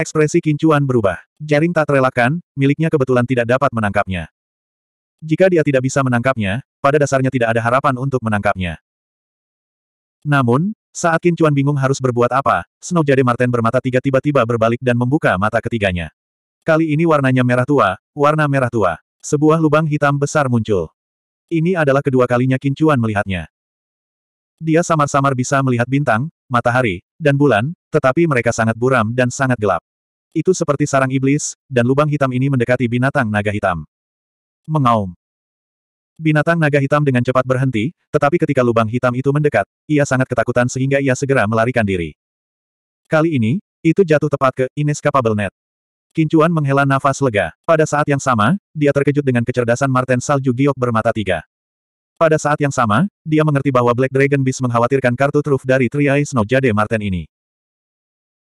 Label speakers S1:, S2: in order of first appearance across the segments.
S1: Ekspresi Kincuan berubah. Jaring tak terelakkan, miliknya kebetulan tidak dapat menangkapnya. Jika dia tidak bisa menangkapnya, pada dasarnya tidak ada harapan untuk menangkapnya. Namun, saat Kincuan bingung harus berbuat apa, Snow Jade Marten bermata tiga tiba-tiba berbalik dan membuka mata ketiganya. Kali ini warnanya merah tua, warna merah tua. Sebuah lubang hitam besar muncul. Ini adalah kedua kalinya Kincuan melihatnya. Dia samar-samar bisa melihat bintang, matahari, dan bulan, tetapi mereka sangat buram dan sangat gelap. Itu seperti sarang iblis, dan lubang hitam ini mendekati binatang naga hitam. Mengaum. Binatang naga hitam dengan cepat berhenti, tetapi ketika lubang hitam itu mendekat, ia sangat ketakutan sehingga ia segera melarikan diri. Kali ini, itu jatuh tepat ke Inescapable Net. Kincuan menghela nafas lega. Pada saat yang sama, dia terkejut dengan kecerdasan Martin Salju Giok bermata tiga. Pada saat yang sama, dia mengerti bahwa Black Dragon Beast mengkhawatirkan kartu truf dari Triai Snow Jade Martin ini.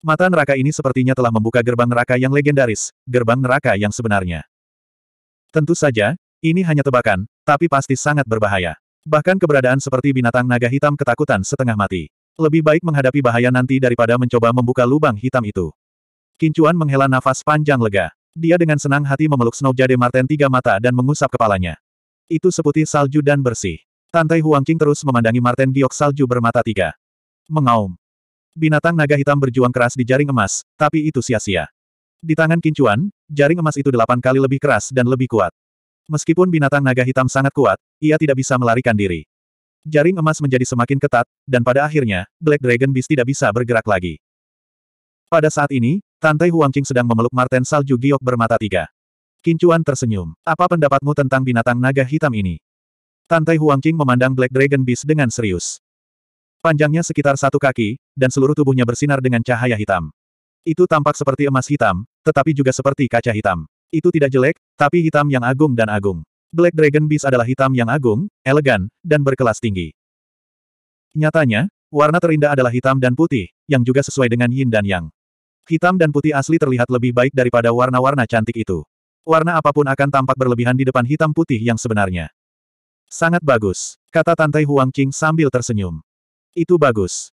S1: Mata neraka ini sepertinya telah membuka gerbang neraka yang legendaris, gerbang neraka yang sebenarnya. Tentu saja, ini hanya tebakan, tapi pasti sangat berbahaya. Bahkan keberadaan seperti binatang naga hitam ketakutan setengah mati. Lebih baik menghadapi bahaya nanti daripada mencoba membuka lubang hitam itu. Kincuan menghela nafas panjang lega. Dia dengan senang hati memeluk Snow Jade Marten tiga mata dan mengusap kepalanya. Itu seputih salju dan bersih. Tantai Huangqing terus memandangi Marten giok salju bermata tiga. Mengaum. Binatang naga hitam berjuang keras di jaring emas, tapi itu sia-sia. Di tangan Kincuan, jaring emas itu delapan kali lebih keras dan lebih kuat. Meskipun binatang naga hitam sangat kuat, ia tidak bisa melarikan diri. Jaring emas menjadi semakin ketat, dan pada akhirnya, Black Dragon Beast tidak bisa bergerak lagi. Pada saat ini, Tantai Huangqing sedang memeluk Marten Salju Giok bermata tiga. Kincuan tersenyum. Apa pendapatmu tentang binatang naga hitam ini? Tantai Huangqing memandang Black Dragon Beast dengan serius. Panjangnya sekitar satu kaki, dan seluruh tubuhnya bersinar dengan cahaya hitam. Itu tampak seperti emas hitam, tetapi juga seperti kaca hitam. Itu tidak jelek, tapi hitam yang agung dan agung. Black Dragon Beast adalah hitam yang agung, elegan, dan berkelas tinggi. Nyatanya, warna terindah adalah hitam dan putih, yang juga sesuai dengan yin dan yang. Hitam dan putih asli terlihat lebih baik daripada warna-warna cantik itu. Warna apapun akan tampak berlebihan di depan hitam putih yang sebenarnya. Sangat bagus, kata Tantai Huang Qing sambil tersenyum. Itu bagus.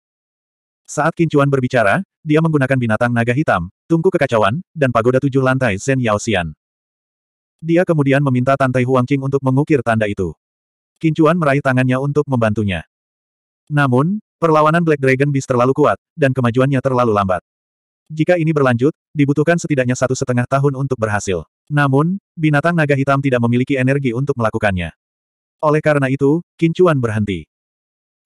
S1: Saat Kincuan berbicara, dia menggunakan binatang naga hitam, tungku kekacauan, dan pagoda tujuh lantai Zen Yaosian. Dia kemudian meminta Tantai Huangqing untuk mengukir tanda itu. Kincuan meraih tangannya untuk membantunya. Namun, perlawanan Black Dragon Beast terlalu kuat, dan kemajuannya terlalu lambat. Jika ini berlanjut, dibutuhkan setidaknya satu setengah tahun untuk berhasil. Namun, binatang naga hitam tidak memiliki energi untuk melakukannya. Oleh karena itu, Kincuan berhenti.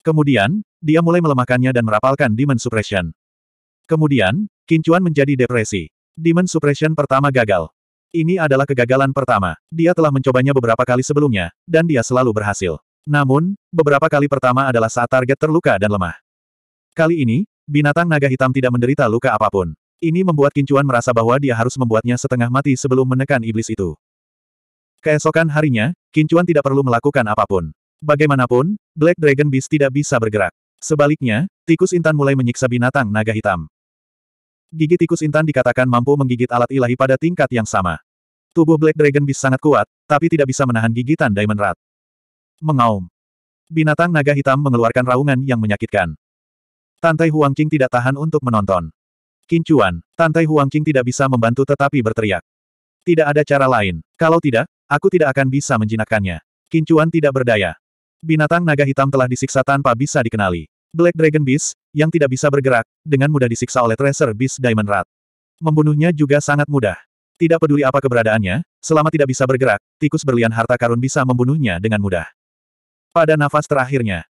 S1: Kemudian, dia mulai melemahkannya dan merapalkan Demon Suppression. Kemudian, Kincuan menjadi depresi. Demon Suppression pertama gagal. Ini adalah kegagalan pertama. Dia telah mencobanya beberapa kali sebelumnya, dan dia selalu berhasil. Namun, beberapa kali pertama adalah saat target terluka dan lemah. Kali ini, binatang naga hitam tidak menderita luka apapun. Ini membuat Kincuan merasa bahwa dia harus membuatnya setengah mati sebelum menekan iblis itu. Keesokan harinya, Kincuan tidak perlu melakukan apapun. Bagaimanapun, Black Dragon Beast tidak bisa bergerak. Sebaliknya, tikus intan mulai menyiksa binatang naga hitam. Gigi tikus intan dikatakan mampu menggigit alat ilahi pada tingkat yang sama. Tubuh Black Dragon Beast sangat kuat, tapi tidak bisa menahan gigitan Diamond Rat. Mengaum. Binatang naga hitam mengeluarkan raungan yang menyakitkan. Tantai Huang Qing tidak tahan untuk menonton. Kincuan, Tantai Huang Qing tidak bisa membantu tetapi berteriak. Tidak ada cara lain. Kalau tidak, aku tidak akan bisa menjinakkannya. Kincuan tidak berdaya. Binatang naga hitam telah disiksa tanpa bisa dikenali. Black Dragon Beast, yang tidak bisa bergerak, dengan mudah disiksa oleh Tracer Beast Diamond Rat. Membunuhnya juga sangat mudah. Tidak peduli apa keberadaannya, selama tidak bisa bergerak, tikus berlian harta karun bisa membunuhnya dengan mudah. Pada nafas terakhirnya.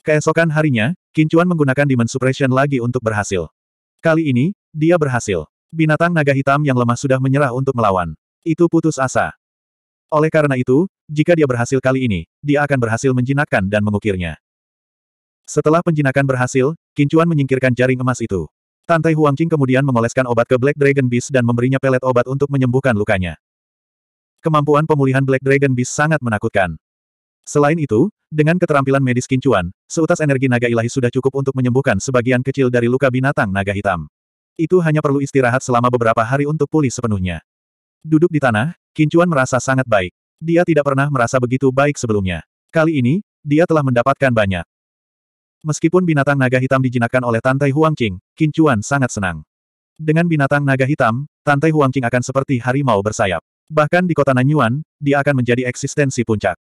S1: Keesokan harinya, Kincuan menggunakan Demon Suppression lagi untuk berhasil. Kali ini, dia berhasil. Binatang naga hitam yang lemah sudah menyerah untuk melawan. Itu putus asa. Oleh karena itu, jika dia berhasil kali ini, dia akan berhasil menjinakkan dan mengukirnya. Setelah penjinakan berhasil, Kincuan menyingkirkan jaring emas itu. Tantai Huangqing kemudian mengoleskan obat ke Black Dragon Beast dan memberinya pelet obat untuk menyembuhkan lukanya. Kemampuan pemulihan Black Dragon Beast sangat menakutkan. Selain itu, dengan keterampilan medis Kincuan, seutas energi naga ilahi sudah cukup untuk menyembuhkan sebagian kecil dari luka binatang naga hitam. Itu hanya perlu istirahat selama beberapa hari untuk pulih sepenuhnya. Duduk di tanah, Kincuan merasa sangat baik. Dia tidak pernah merasa begitu baik sebelumnya. Kali ini, dia telah mendapatkan banyak. Meskipun binatang naga hitam dijinakkan oleh Tantai Huangqing, Kincuan sangat senang. Dengan binatang naga hitam, Tantai Huangqing akan seperti harimau bersayap. Bahkan di kota Nanyuan, dia akan menjadi eksistensi puncak.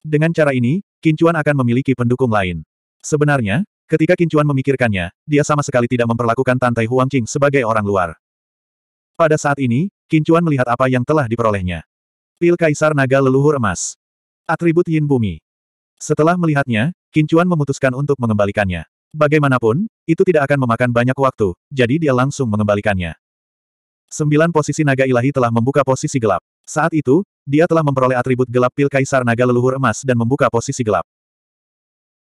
S1: Dengan cara ini, Kincuan akan memiliki pendukung lain. Sebenarnya, ketika Kincuan memikirkannya, dia sama sekali tidak memperlakukan Tantai Huangqing sebagai orang luar. Pada saat ini, Kincuan melihat apa yang telah diperolehnya. Pil Kaisar Naga Leluhur Emas. Atribut Yin Bumi. Setelah melihatnya, Kincuan memutuskan untuk mengembalikannya. Bagaimanapun, itu tidak akan memakan banyak waktu, jadi dia langsung mengembalikannya. Sembilan posisi naga ilahi telah membuka posisi gelap. Saat itu, dia telah memperoleh atribut gelap pil kaisar naga leluhur emas dan membuka posisi gelap.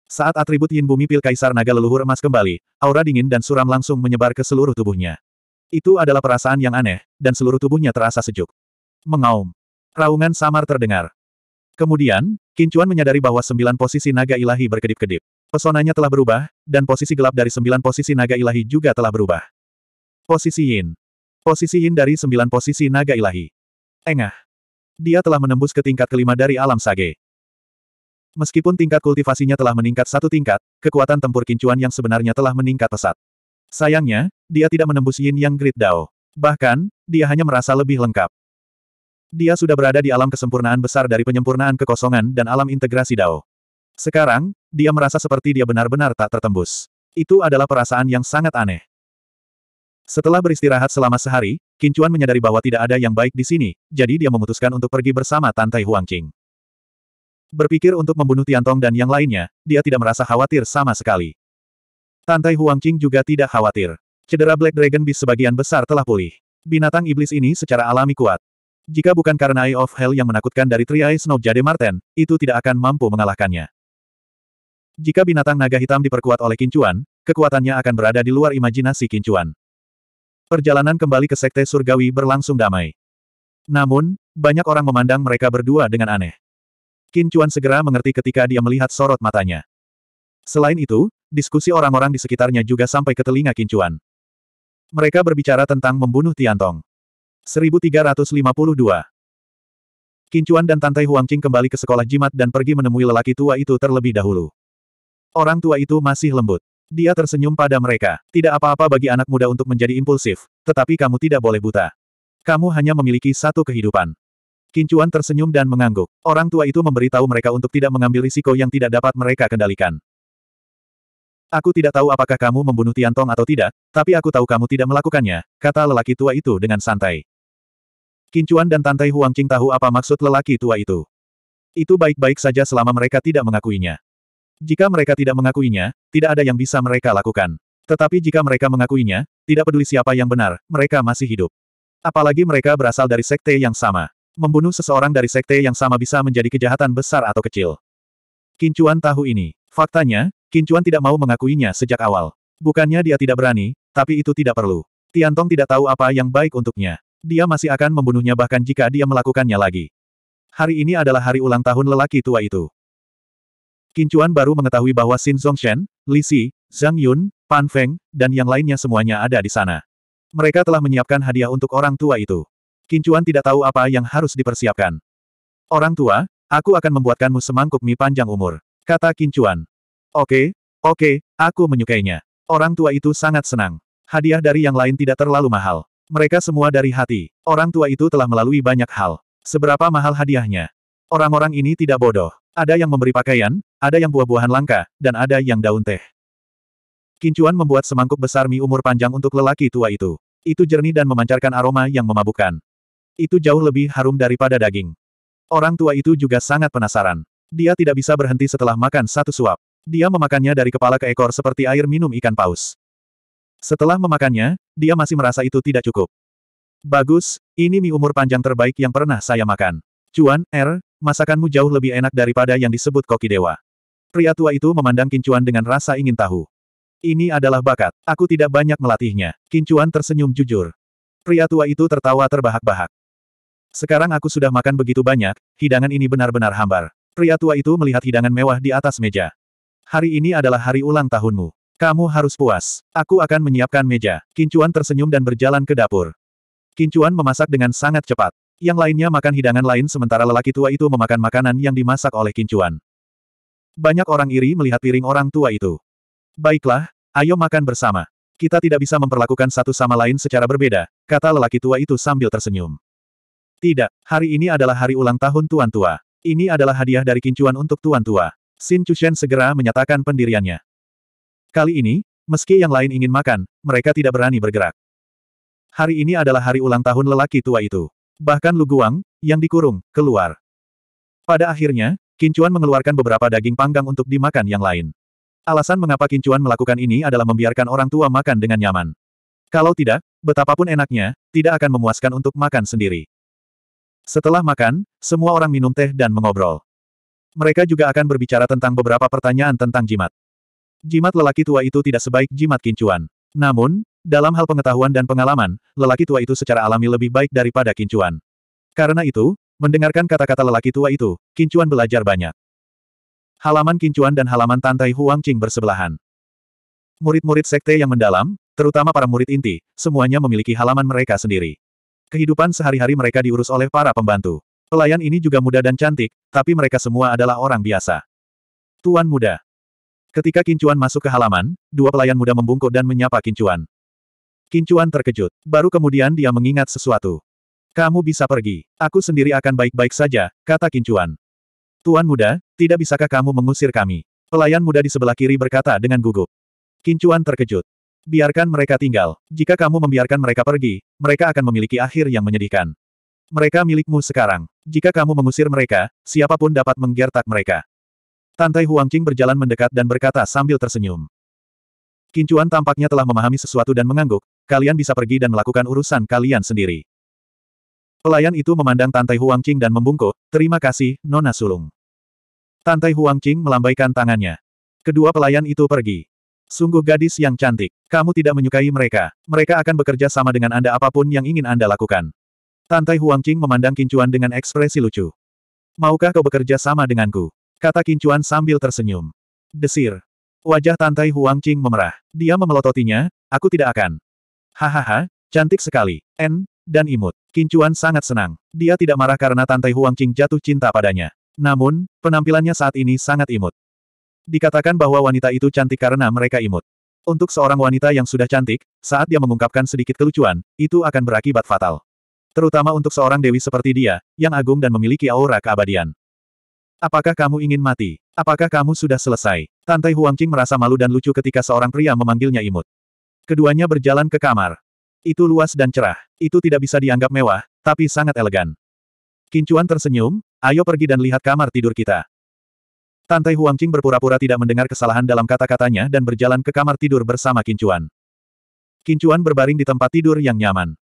S1: Saat atribut yin bumi pil kaisar naga leluhur emas kembali, aura dingin dan suram langsung menyebar ke seluruh tubuhnya. Itu adalah perasaan yang aneh, dan seluruh tubuhnya terasa sejuk. Mengaum. Raungan samar terdengar. Kemudian, Kincuan menyadari bahwa sembilan posisi naga ilahi berkedip-kedip. Pesonanya telah berubah, dan posisi gelap dari sembilan posisi naga ilahi juga telah berubah. Posisi Yin. Posisi Yin dari sembilan posisi naga ilahi. Engah. Dia telah menembus ke tingkat kelima dari alam sage. Meskipun tingkat kultivasinya telah meningkat satu tingkat, kekuatan tempur kincuan yang sebenarnya telah meningkat pesat. Sayangnya, dia tidak menembus Yin Yang Great Dao. Bahkan, dia hanya merasa lebih lengkap. Dia sudah berada di alam kesempurnaan besar dari penyempurnaan kekosongan dan alam integrasi Dao. Sekarang, dia merasa seperti dia benar-benar tak tertembus. Itu adalah perasaan yang sangat aneh. Setelah beristirahat selama sehari, Kincuan menyadari bahwa tidak ada yang baik di sini, jadi dia memutuskan untuk pergi bersama Tantai Huangqing. Berpikir untuk membunuh Tiantong dan yang lainnya, dia tidak merasa khawatir sama sekali. Tantai Qing juga tidak khawatir. Cedera Black Dragon Beast sebagian besar telah pulih. Binatang iblis ini secara alami kuat. Jika bukan karena Eye of Hell yang menakutkan dari Tri Eye Snow Jade Marten, itu tidak akan mampu mengalahkannya. Jika binatang naga hitam diperkuat oleh Kincuan, kekuatannya akan berada di luar imajinasi Kincuan. Perjalanan kembali ke Sekte Surgawi berlangsung damai. Namun, banyak orang memandang mereka berdua dengan aneh. Kincuan segera mengerti ketika dia melihat sorot matanya. Selain itu, Diskusi orang-orang di sekitarnya juga sampai ke telinga Kincuan. Mereka berbicara tentang membunuh Tiantong. 1352 Kincuan dan Tantai Huangqing kembali ke sekolah jimat dan pergi menemui lelaki tua itu terlebih dahulu. Orang tua itu masih lembut. Dia tersenyum pada mereka. Tidak apa-apa bagi anak muda untuk menjadi impulsif, tetapi kamu tidak boleh buta. Kamu hanya memiliki satu kehidupan. Kincuan tersenyum dan mengangguk. Orang tua itu memberitahu mereka untuk tidak mengambil risiko yang tidak dapat mereka kendalikan. Aku tidak tahu apakah kamu membunuh Tian Tong atau tidak, tapi aku tahu kamu tidak melakukannya, kata lelaki tua itu dengan santai. Kincuan dan Tantai Huangqing tahu apa maksud lelaki tua itu. Itu baik-baik saja selama mereka tidak mengakuinya. Jika mereka tidak mengakuinya, tidak ada yang bisa mereka lakukan. Tetapi jika mereka mengakuinya, tidak peduli siapa yang benar, mereka masih hidup. Apalagi mereka berasal dari sekte yang sama. Membunuh seseorang dari sekte yang sama bisa menjadi kejahatan besar atau kecil. Kincuan tahu ini. Faktanya, Kincuan tidak mau mengakuinya sejak awal. Bukannya dia tidak berani, tapi itu tidak perlu. Tiantong tidak tahu apa yang baik untuknya. Dia masih akan membunuhnya bahkan jika dia melakukannya lagi. Hari ini adalah hari ulang tahun lelaki tua itu. Kincuan baru mengetahui bahwa Xin Zhongshen, Li Xi, Zhang Yun, Pan Feng, dan yang lainnya semuanya ada di sana. Mereka telah menyiapkan hadiah untuk orang tua itu. Kincuan tidak tahu apa yang harus dipersiapkan. Orang tua, aku akan membuatkanmu semangkuk mie panjang umur, kata Kincuan. Oke, oke, aku menyukainya. Orang tua itu sangat senang. Hadiah dari yang lain tidak terlalu mahal. Mereka semua dari hati. Orang tua itu telah melalui banyak hal. Seberapa mahal hadiahnya? Orang-orang ini tidak bodoh. Ada yang memberi pakaian, ada yang buah-buahan langka, dan ada yang daun teh. Kincuan membuat semangkuk besar mie umur panjang untuk lelaki tua itu. Itu jernih dan memancarkan aroma yang memabukkan. Itu jauh lebih harum daripada daging. Orang tua itu juga sangat penasaran. Dia tidak bisa berhenti setelah makan satu suap. Dia memakannya dari kepala ke ekor seperti air minum ikan paus. Setelah memakannya, dia masih merasa itu tidak cukup. Bagus, ini mie umur panjang terbaik yang pernah saya makan. Cuan, Er, masakanmu jauh lebih enak daripada yang disebut koki dewa. Pria tua itu memandang Kincuan dengan rasa ingin tahu. Ini adalah bakat. Aku tidak banyak melatihnya. Kincuan tersenyum jujur. Pria tua itu tertawa terbahak-bahak. Sekarang aku sudah makan begitu banyak, hidangan ini benar-benar hambar. Pria tua itu melihat hidangan mewah di atas meja. Hari ini adalah hari ulang tahunmu. Kamu harus puas. Aku akan menyiapkan meja. Kincuan tersenyum dan berjalan ke dapur. Kincuan memasak dengan sangat cepat. Yang lainnya makan hidangan lain sementara lelaki tua itu memakan makanan yang dimasak oleh Kincuan. Banyak orang iri melihat piring orang tua itu. Baiklah, ayo makan bersama. Kita tidak bisa memperlakukan satu sama lain secara berbeda, kata lelaki tua itu sambil tersenyum. Tidak, hari ini adalah hari ulang tahun tuan tua. Ini adalah hadiah dari Kincuan untuk tuan tua. Xin Chushen segera menyatakan pendiriannya. Kali ini, meski yang lain ingin makan, mereka tidak berani bergerak. Hari ini adalah hari ulang tahun lelaki tua itu. Bahkan Lu Guang, yang dikurung, keluar. Pada akhirnya, Kincuan mengeluarkan beberapa daging panggang untuk dimakan yang lain. Alasan mengapa Kincuan melakukan ini adalah membiarkan orang tua makan dengan nyaman. Kalau tidak, betapapun enaknya, tidak akan memuaskan untuk makan sendiri. Setelah makan, semua orang minum teh dan mengobrol. Mereka juga akan berbicara tentang beberapa pertanyaan tentang jimat. Jimat lelaki tua itu tidak sebaik jimat kincuan. Namun, dalam hal pengetahuan dan pengalaman, lelaki tua itu secara alami lebih baik daripada kincuan. Karena itu, mendengarkan kata-kata lelaki tua itu, kincuan belajar banyak. Halaman kincuan dan halaman Tantai Huang Qing bersebelahan. Murid-murid sekte yang mendalam, terutama para murid inti, semuanya memiliki halaman mereka sendiri. Kehidupan sehari-hari mereka diurus oleh para pembantu. Pelayan ini juga muda dan cantik, tapi mereka semua adalah orang biasa. Tuan muda. Ketika Kincuan masuk ke halaman, dua pelayan muda membungkuk dan menyapa Kincuan. Kincuan terkejut. Baru kemudian dia mengingat sesuatu. Kamu bisa pergi. Aku sendiri akan baik-baik saja, kata Kincuan. Tuan muda, tidak bisakah kamu mengusir kami? Pelayan muda di sebelah kiri berkata dengan gugup. Kincuan terkejut. Biarkan mereka tinggal. Jika kamu membiarkan mereka pergi, mereka akan memiliki akhir yang menyedihkan. Mereka milikmu sekarang. Jika kamu mengusir mereka, siapapun dapat menggertak mereka. Tantai Huangqing berjalan mendekat dan berkata sambil tersenyum. Kincuan tampaknya telah memahami sesuatu dan mengangguk, kalian bisa pergi dan melakukan urusan kalian sendiri. Pelayan itu memandang Tantai Huangqing dan membungkuk, terima kasih, Nona Sulung. Tantai Huangqing melambaikan tangannya. Kedua pelayan itu pergi. Sungguh gadis yang cantik, kamu tidak menyukai mereka, mereka akan bekerja sama dengan Anda apapun yang ingin Anda lakukan. Tantai Qing memandang Kincuan dengan ekspresi lucu. Maukah kau bekerja sama denganku? Kata Kincuan sambil tersenyum. Desir. Wajah Tantai Qing memerah. Dia memelototinya, aku tidak akan. Hahaha, cantik sekali. N, dan imut. Kincuan sangat senang. Dia tidak marah karena Tantai Qing jatuh cinta padanya. Namun, penampilannya saat ini sangat imut. Dikatakan bahwa wanita itu cantik karena mereka imut. Untuk seorang wanita yang sudah cantik, saat dia mengungkapkan sedikit kelucuan, itu akan berakibat fatal. Terutama untuk seorang dewi seperti dia, yang agung dan memiliki aura keabadian. Apakah kamu ingin mati? Apakah kamu sudah selesai? Tante Huangqing merasa malu dan lucu ketika seorang pria memanggilnya imut. Keduanya berjalan ke kamar. Itu luas dan cerah. Itu tidak bisa dianggap mewah, tapi sangat elegan. Kincuan tersenyum, ayo pergi dan lihat kamar tidur kita. Tante Huangqing berpura-pura tidak mendengar kesalahan dalam kata-katanya dan berjalan ke kamar tidur bersama Kincuan. Kincuan berbaring di tempat tidur yang nyaman.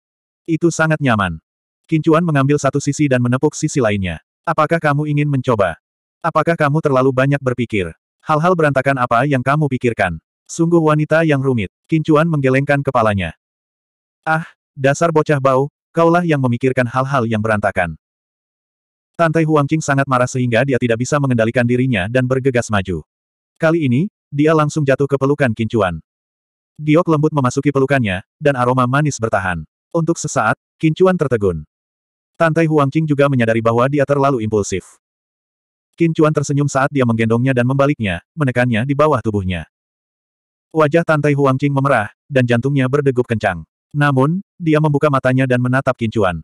S1: Itu sangat nyaman. Kincuan mengambil satu sisi dan menepuk sisi lainnya. Apakah kamu ingin mencoba? Apakah kamu terlalu banyak berpikir? Hal-hal berantakan apa yang kamu pikirkan? Sungguh wanita yang rumit. Kincuan menggelengkan kepalanya. Ah, dasar bocah bau, kaulah yang memikirkan hal-hal yang berantakan. Tante Huangqing sangat marah sehingga dia tidak bisa mengendalikan dirinya dan bergegas maju. Kali ini, dia langsung jatuh ke pelukan Kincuan. Giok lembut memasuki pelukannya, dan aroma manis bertahan. Untuk sesaat, Kincuan tertegun. Tantai Huangqing juga menyadari bahwa dia terlalu impulsif. Kincuan tersenyum saat dia menggendongnya dan membaliknya, menekannya di bawah tubuhnya. Wajah Tantai Huangqing memerah, dan jantungnya berdegup kencang. Namun, dia membuka matanya dan menatap Kincuan.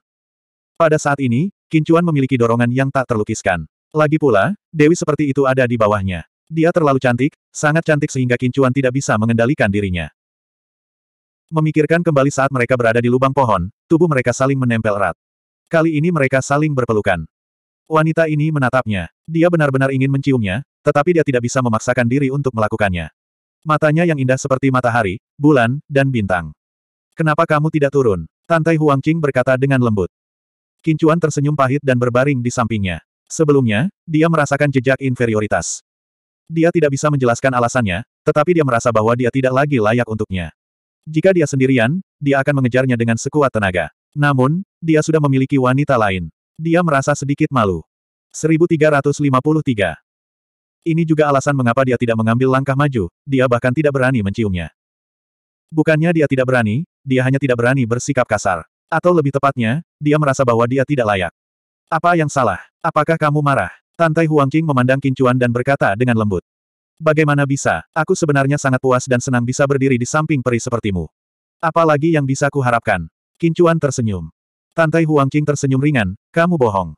S1: Pada saat ini, Kincuan memiliki dorongan yang tak terlukiskan. Lagi pula, Dewi seperti itu ada di bawahnya. Dia terlalu cantik, sangat cantik sehingga Kincuan tidak bisa mengendalikan dirinya. Memikirkan kembali saat mereka berada di lubang pohon, tubuh mereka saling menempel erat. Kali ini mereka saling berpelukan. Wanita ini menatapnya. Dia benar-benar ingin menciumnya, tetapi dia tidak bisa memaksakan diri untuk melakukannya. Matanya yang indah seperti matahari, bulan, dan bintang. Kenapa kamu tidak turun? Tantai Qing berkata dengan lembut. Kincuan tersenyum pahit dan berbaring di sampingnya. Sebelumnya, dia merasakan jejak inferioritas. Dia tidak bisa menjelaskan alasannya, tetapi dia merasa bahwa dia tidak lagi layak untuknya. Jika dia sendirian, dia akan mengejarnya dengan sekuat tenaga. Namun, dia sudah memiliki wanita lain. Dia merasa sedikit malu. 1353. Ini juga alasan mengapa dia tidak mengambil langkah maju, dia bahkan tidak berani menciumnya. Bukannya dia tidak berani, dia hanya tidak berani bersikap kasar. Atau lebih tepatnya, dia merasa bahwa dia tidak layak. Apa yang salah? Apakah kamu marah? Tantai Huangqing memandang Kincuan dan berkata dengan lembut. Bagaimana bisa? Aku sebenarnya sangat puas dan senang bisa berdiri di samping peri sepertimu. Apalagi yang bisa kuharapkan? Kincuan tersenyum. Tantai Huangqing tersenyum ringan, kamu bohong.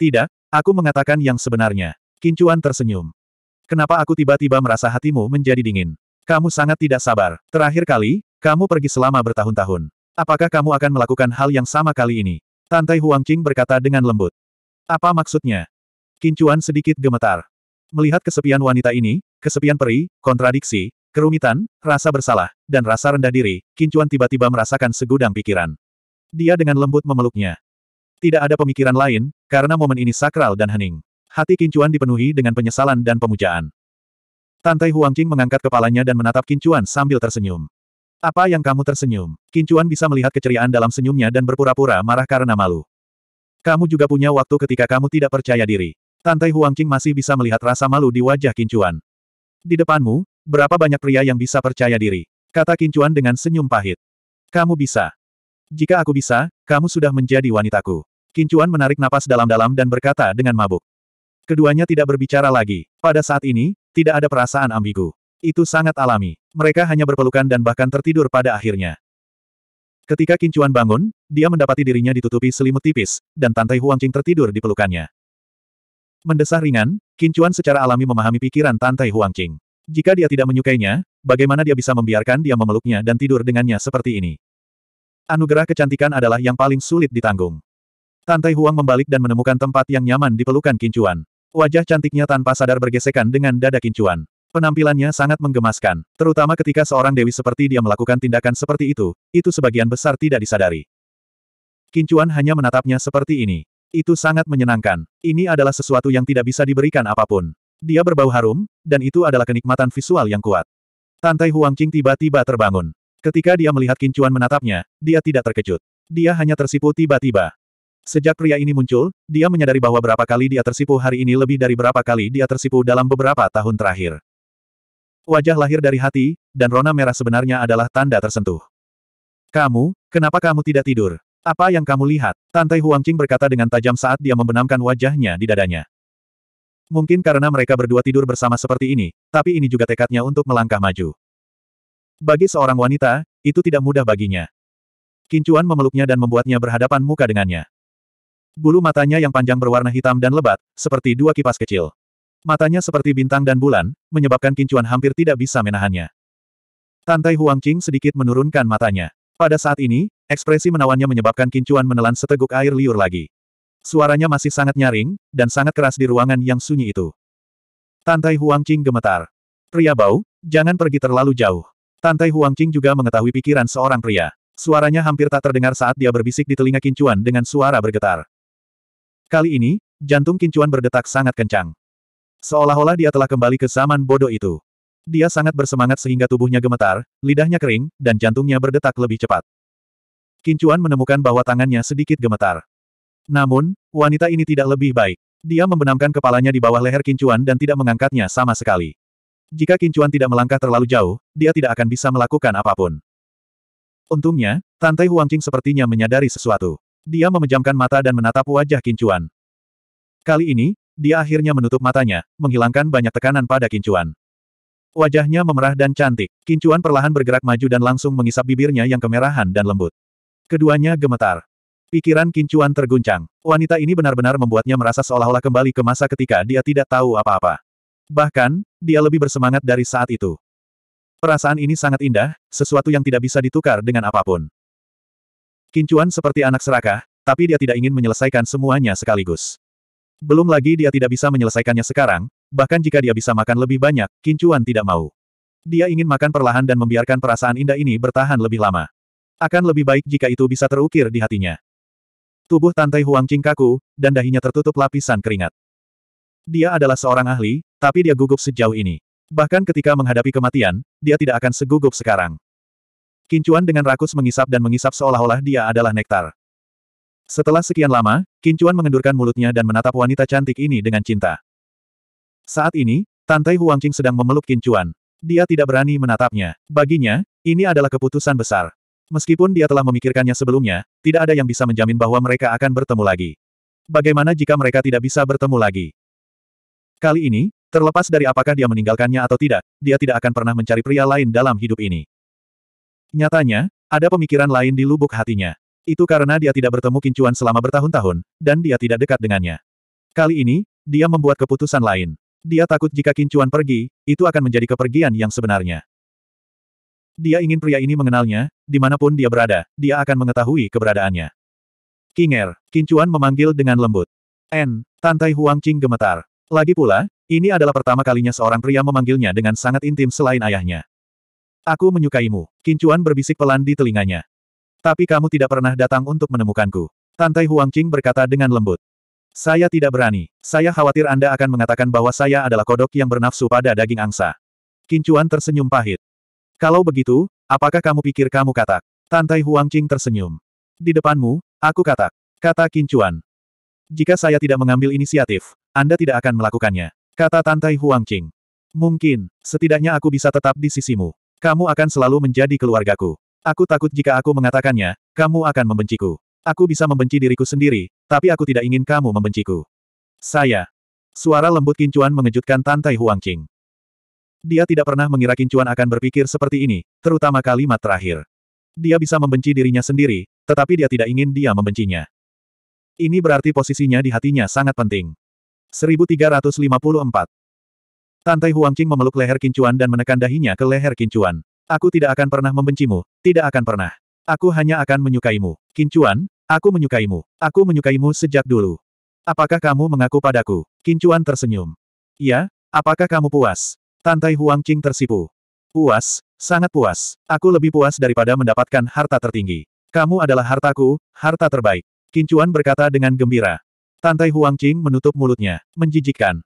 S1: Tidak, aku mengatakan yang sebenarnya. Kincuan tersenyum. Kenapa aku tiba-tiba merasa hatimu menjadi dingin? Kamu sangat tidak sabar. Terakhir kali, kamu pergi selama bertahun-tahun. Apakah kamu akan melakukan hal yang sama kali ini? Tantai Huangqing berkata dengan lembut. Apa maksudnya? Kincuan sedikit gemetar. Melihat kesepian wanita ini, Kesepian peri, kontradiksi, kerumitan, rasa bersalah, dan rasa rendah diri, Kincuan tiba-tiba merasakan segudang pikiran. Dia dengan lembut memeluknya. Tidak ada pemikiran lain, karena momen ini sakral dan hening. Hati Kincuan dipenuhi dengan penyesalan dan pemujaan. Tantai Huangqing mengangkat kepalanya dan menatap Kincuan sambil tersenyum. Apa yang kamu tersenyum? Kincuan bisa melihat keceriaan dalam senyumnya dan berpura-pura marah karena malu. Kamu juga punya waktu ketika kamu tidak percaya diri. Tantai Huangqing masih bisa melihat rasa malu di wajah Kincuan. Di depanmu, berapa banyak pria yang bisa percaya diri? Kata Kincuan dengan senyum pahit. Kamu bisa. Jika aku bisa, kamu sudah menjadi wanitaku. Kincuan menarik napas dalam-dalam dan berkata dengan mabuk. Keduanya tidak berbicara lagi. Pada saat ini, tidak ada perasaan ambigu. Itu sangat alami. Mereka hanya berpelukan dan bahkan tertidur pada akhirnya. Ketika Kincuan bangun, dia mendapati dirinya ditutupi selimut tipis, dan Tante Huangqing tertidur di pelukannya. Mendesah ringan, Kincuan secara alami memahami pikiran Tantai Huangqing. Jika dia tidak menyukainya, bagaimana dia bisa membiarkan dia memeluknya dan tidur dengannya seperti ini? Anugerah kecantikan adalah yang paling sulit ditanggung. Tantai Huang membalik dan menemukan tempat yang nyaman di pelukan Kincuan. Wajah cantiknya tanpa sadar bergesekan dengan dada Kincuan. Penampilannya sangat menggemaskan, terutama ketika seorang dewi seperti dia melakukan tindakan seperti itu, itu sebagian besar tidak disadari. Kincuan hanya menatapnya seperti ini. Itu sangat menyenangkan. Ini adalah sesuatu yang tidak bisa diberikan apapun. Dia berbau harum, dan itu adalah kenikmatan visual yang kuat. Tantai Qing tiba-tiba terbangun. Ketika dia melihat Kincuan menatapnya, dia tidak terkejut. Dia hanya tersipu tiba-tiba. Sejak pria ini muncul, dia menyadari bahwa berapa kali dia tersipu hari ini lebih dari berapa kali dia tersipu dalam beberapa tahun terakhir. Wajah lahir dari hati, dan rona merah sebenarnya adalah tanda tersentuh. Kamu, kenapa kamu tidak tidur? Apa yang kamu lihat? Tantai Huangqing berkata dengan tajam saat dia membenamkan wajahnya di dadanya. Mungkin karena mereka berdua tidur bersama seperti ini, tapi ini juga tekadnya untuk melangkah maju. Bagi seorang wanita, itu tidak mudah baginya. Kincuan memeluknya dan membuatnya berhadapan muka dengannya. Bulu matanya yang panjang berwarna hitam dan lebat, seperti dua kipas kecil. Matanya seperti bintang dan bulan, menyebabkan Kincuan hampir tidak bisa menahannya. Tantai Huangqing sedikit menurunkan matanya. Pada saat ini, Ekspresi menawannya menyebabkan Kincuan menelan seteguk air liur lagi. Suaranya masih sangat nyaring, dan sangat keras di ruangan yang sunyi itu. Tantai Huang Qing gemetar. Pria bau, jangan pergi terlalu jauh. Tantai Huang Qing juga mengetahui pikiran seorang pria. Suaranya hampir tak terdengar saat dia berbisik di telinga Kincuan dengan suara bergetar. Kali ini, jantung Kincuan berdetak sangat kencang. Seolah-olah dia telah kembali ke zaman bodoh itu. Dia sangat bersemangat sehingga tubuhnya gemetar, lidahnya kering, dan jantungnya berdetak lebih cepat. Kincuan menemukan bahwa tangannya sedikit gemetar. Namun, wanita ini tidak lebih baik. Dia membenamkan kepalanya di bawah leher Kincuan dan tidak mengangkatnya sama sekali. Jika Kincuan tidak melangkah terlalu jauh, dia tidak akan bisa melakukan apapun. Untungnya, Tante Huangqing sepertinya menyadari sesuatu. Dia memejamkan mata dan menatap wajah Kincuan. Kali ini, dia akhirnya menutup matanya, menghilangkan banyak tekanan pada Kincuan. Wajahnya memerah dan cantik. Kincuan perlahan bergerak maju dan langsung mengisap bibirnya yang kemerahan dan lembut. Keduanya gemetar. Pikiran Kincuan terguncang. Wanita ini benar-benar membuatnya merasa seolah-olah kembali ke masa ketika dia tidak tahu apa-apa. Bahkan, dia lebih bersemangat dari saat itu. Perasaan ini sangat indah, sesuatu yang tidak bisa ditukar dengan apapun. Kincuan seperti anak serakah, tapi dia tidak ingin menyelesaikan semuanya sekaligus. Belum lagi dia tidak bisa menyelesaikannya sekarang, bahkan jika dia bisa makan lebih banyak, Kincuan tidak mau. Dia ingin makan perlahan dan membiarkan perasaan indah ini bertahan lebih lama. Akan lebih baik jika itu bisa terukir di hatinya. Tubuh Tantai Huang kaku, dan dahinya tertutup lapisan keringat. Dia adalah seorang ahli, tapi dia gugup sejauh ini. Bahkan ketika menghadapi kematian, dia tidak akan segugup sekarang. Kincuan dengan rakus mengisap dan mengisap seolah-olah dia adalah nektar. Setelah sekian lama, Kincuan mengendurkan mulutnya dan menatap wanita cantik ini dengan cinta. Saat ini, Tantai Huangqing sedang memeluk Kincuan. Dia tidak berani menatapnya. Baginya, ini adalah keputusan besar. Meskipun dia telah memikirkannya sebelumnya, tidak ada yang bisa menjamin bahwa mereka akan bertemu lagi. Bagaimana jika mereka tidak bisa bertemu lagi? Kali ini, terlepas dari apakah dia meninggalkannya atau tidak, dia tidak akan pernah mencari pria lain dalam hidup ini. Nyatanya, ada pemikiran lain di lubuk hatinya. Itu karena dia tidak bertemu Kincuan selama bertahun-tahun, dan dia tidak dekat dengannya. Kali ini, dia membuat keputusan lain. Dia takut jika Kincuan pergi, itu akan menjadi kepergian yang sebenarnya. Dia ingin pria ini mengenalnya, dimanapun dia berada, dia akan mengetahui keberadaannya. Kinger, Kincuan memanggil dengan lembut. N, Tantai Huang Qing gemetar. Lagi pula, ini adalah pertama kalinya seorang pria memanggilnya dengan sangat intim selain ayahnya. Aku menyukaimu, Kincuan berbisik pelan di telinganya. Tapi kamu tidak pernah datang untuk menemukanku. Tantai Huang Qing berkata dengan lembut. Saya tidak berani. Saya khawatir Anda akan mengatakan bahwa saya adalah kodok yang bernafsu pada daging angsa. Kincuan tersenyum pahit. Kalau begitu, apakah kamu pikir kamu katak? Tantai Huang Qing tersenyum. Di depanmu, aku katak. Kata Kincuan. Jika saya tidak mengambil inisiatif, Anda tidak akan melakukannya. Kata Tantai Huang Qing. Mungkin, setidaknya aku bisa tetap di sisimu. Kamu akan selalu menjadi keluargaku. Aku takut jika aku mengatakannya, kamu akan membenciku. Aku bisa membenci diriku sendiri, tapi aku tidak ingin kamu membenciku. Saya. Suara lembut Kincuan mengejutkan Tantai Huang Qing. Dia tidak pernah mengira Kincuan akan berpikir seperti ini, terutama kalimat terakhir. Dia bisa membenci dirinya sendiri, tetapi dia tidak ingin dia membencinya. Ini berarti posisinya di hatinya sangat penting. 1354 Tantai Huangqing memeluk leher Kincuan dan menekan dahinya ke leher Kincuan. Aku tidak akan pernah membencimu, tidak akan pernah. Aku hanya akan menyukaimu. Kincuan, aku menyukaimu. Aku menyukaimu sejak dulu. Apakah kamu mengaku padaku? Kincuan tersenyum. Ya, apakah kamu puas? Tantai Huang Qing tersipu. Puas, sangat puas. Aku lebih puas daripada mendapatkan harta tertinggi. Kamu adalah hartaku, harta terbaik. Kincuan berkata dengan gembira. Tantai Huang Qing menutup mulutnya, menjijikkan.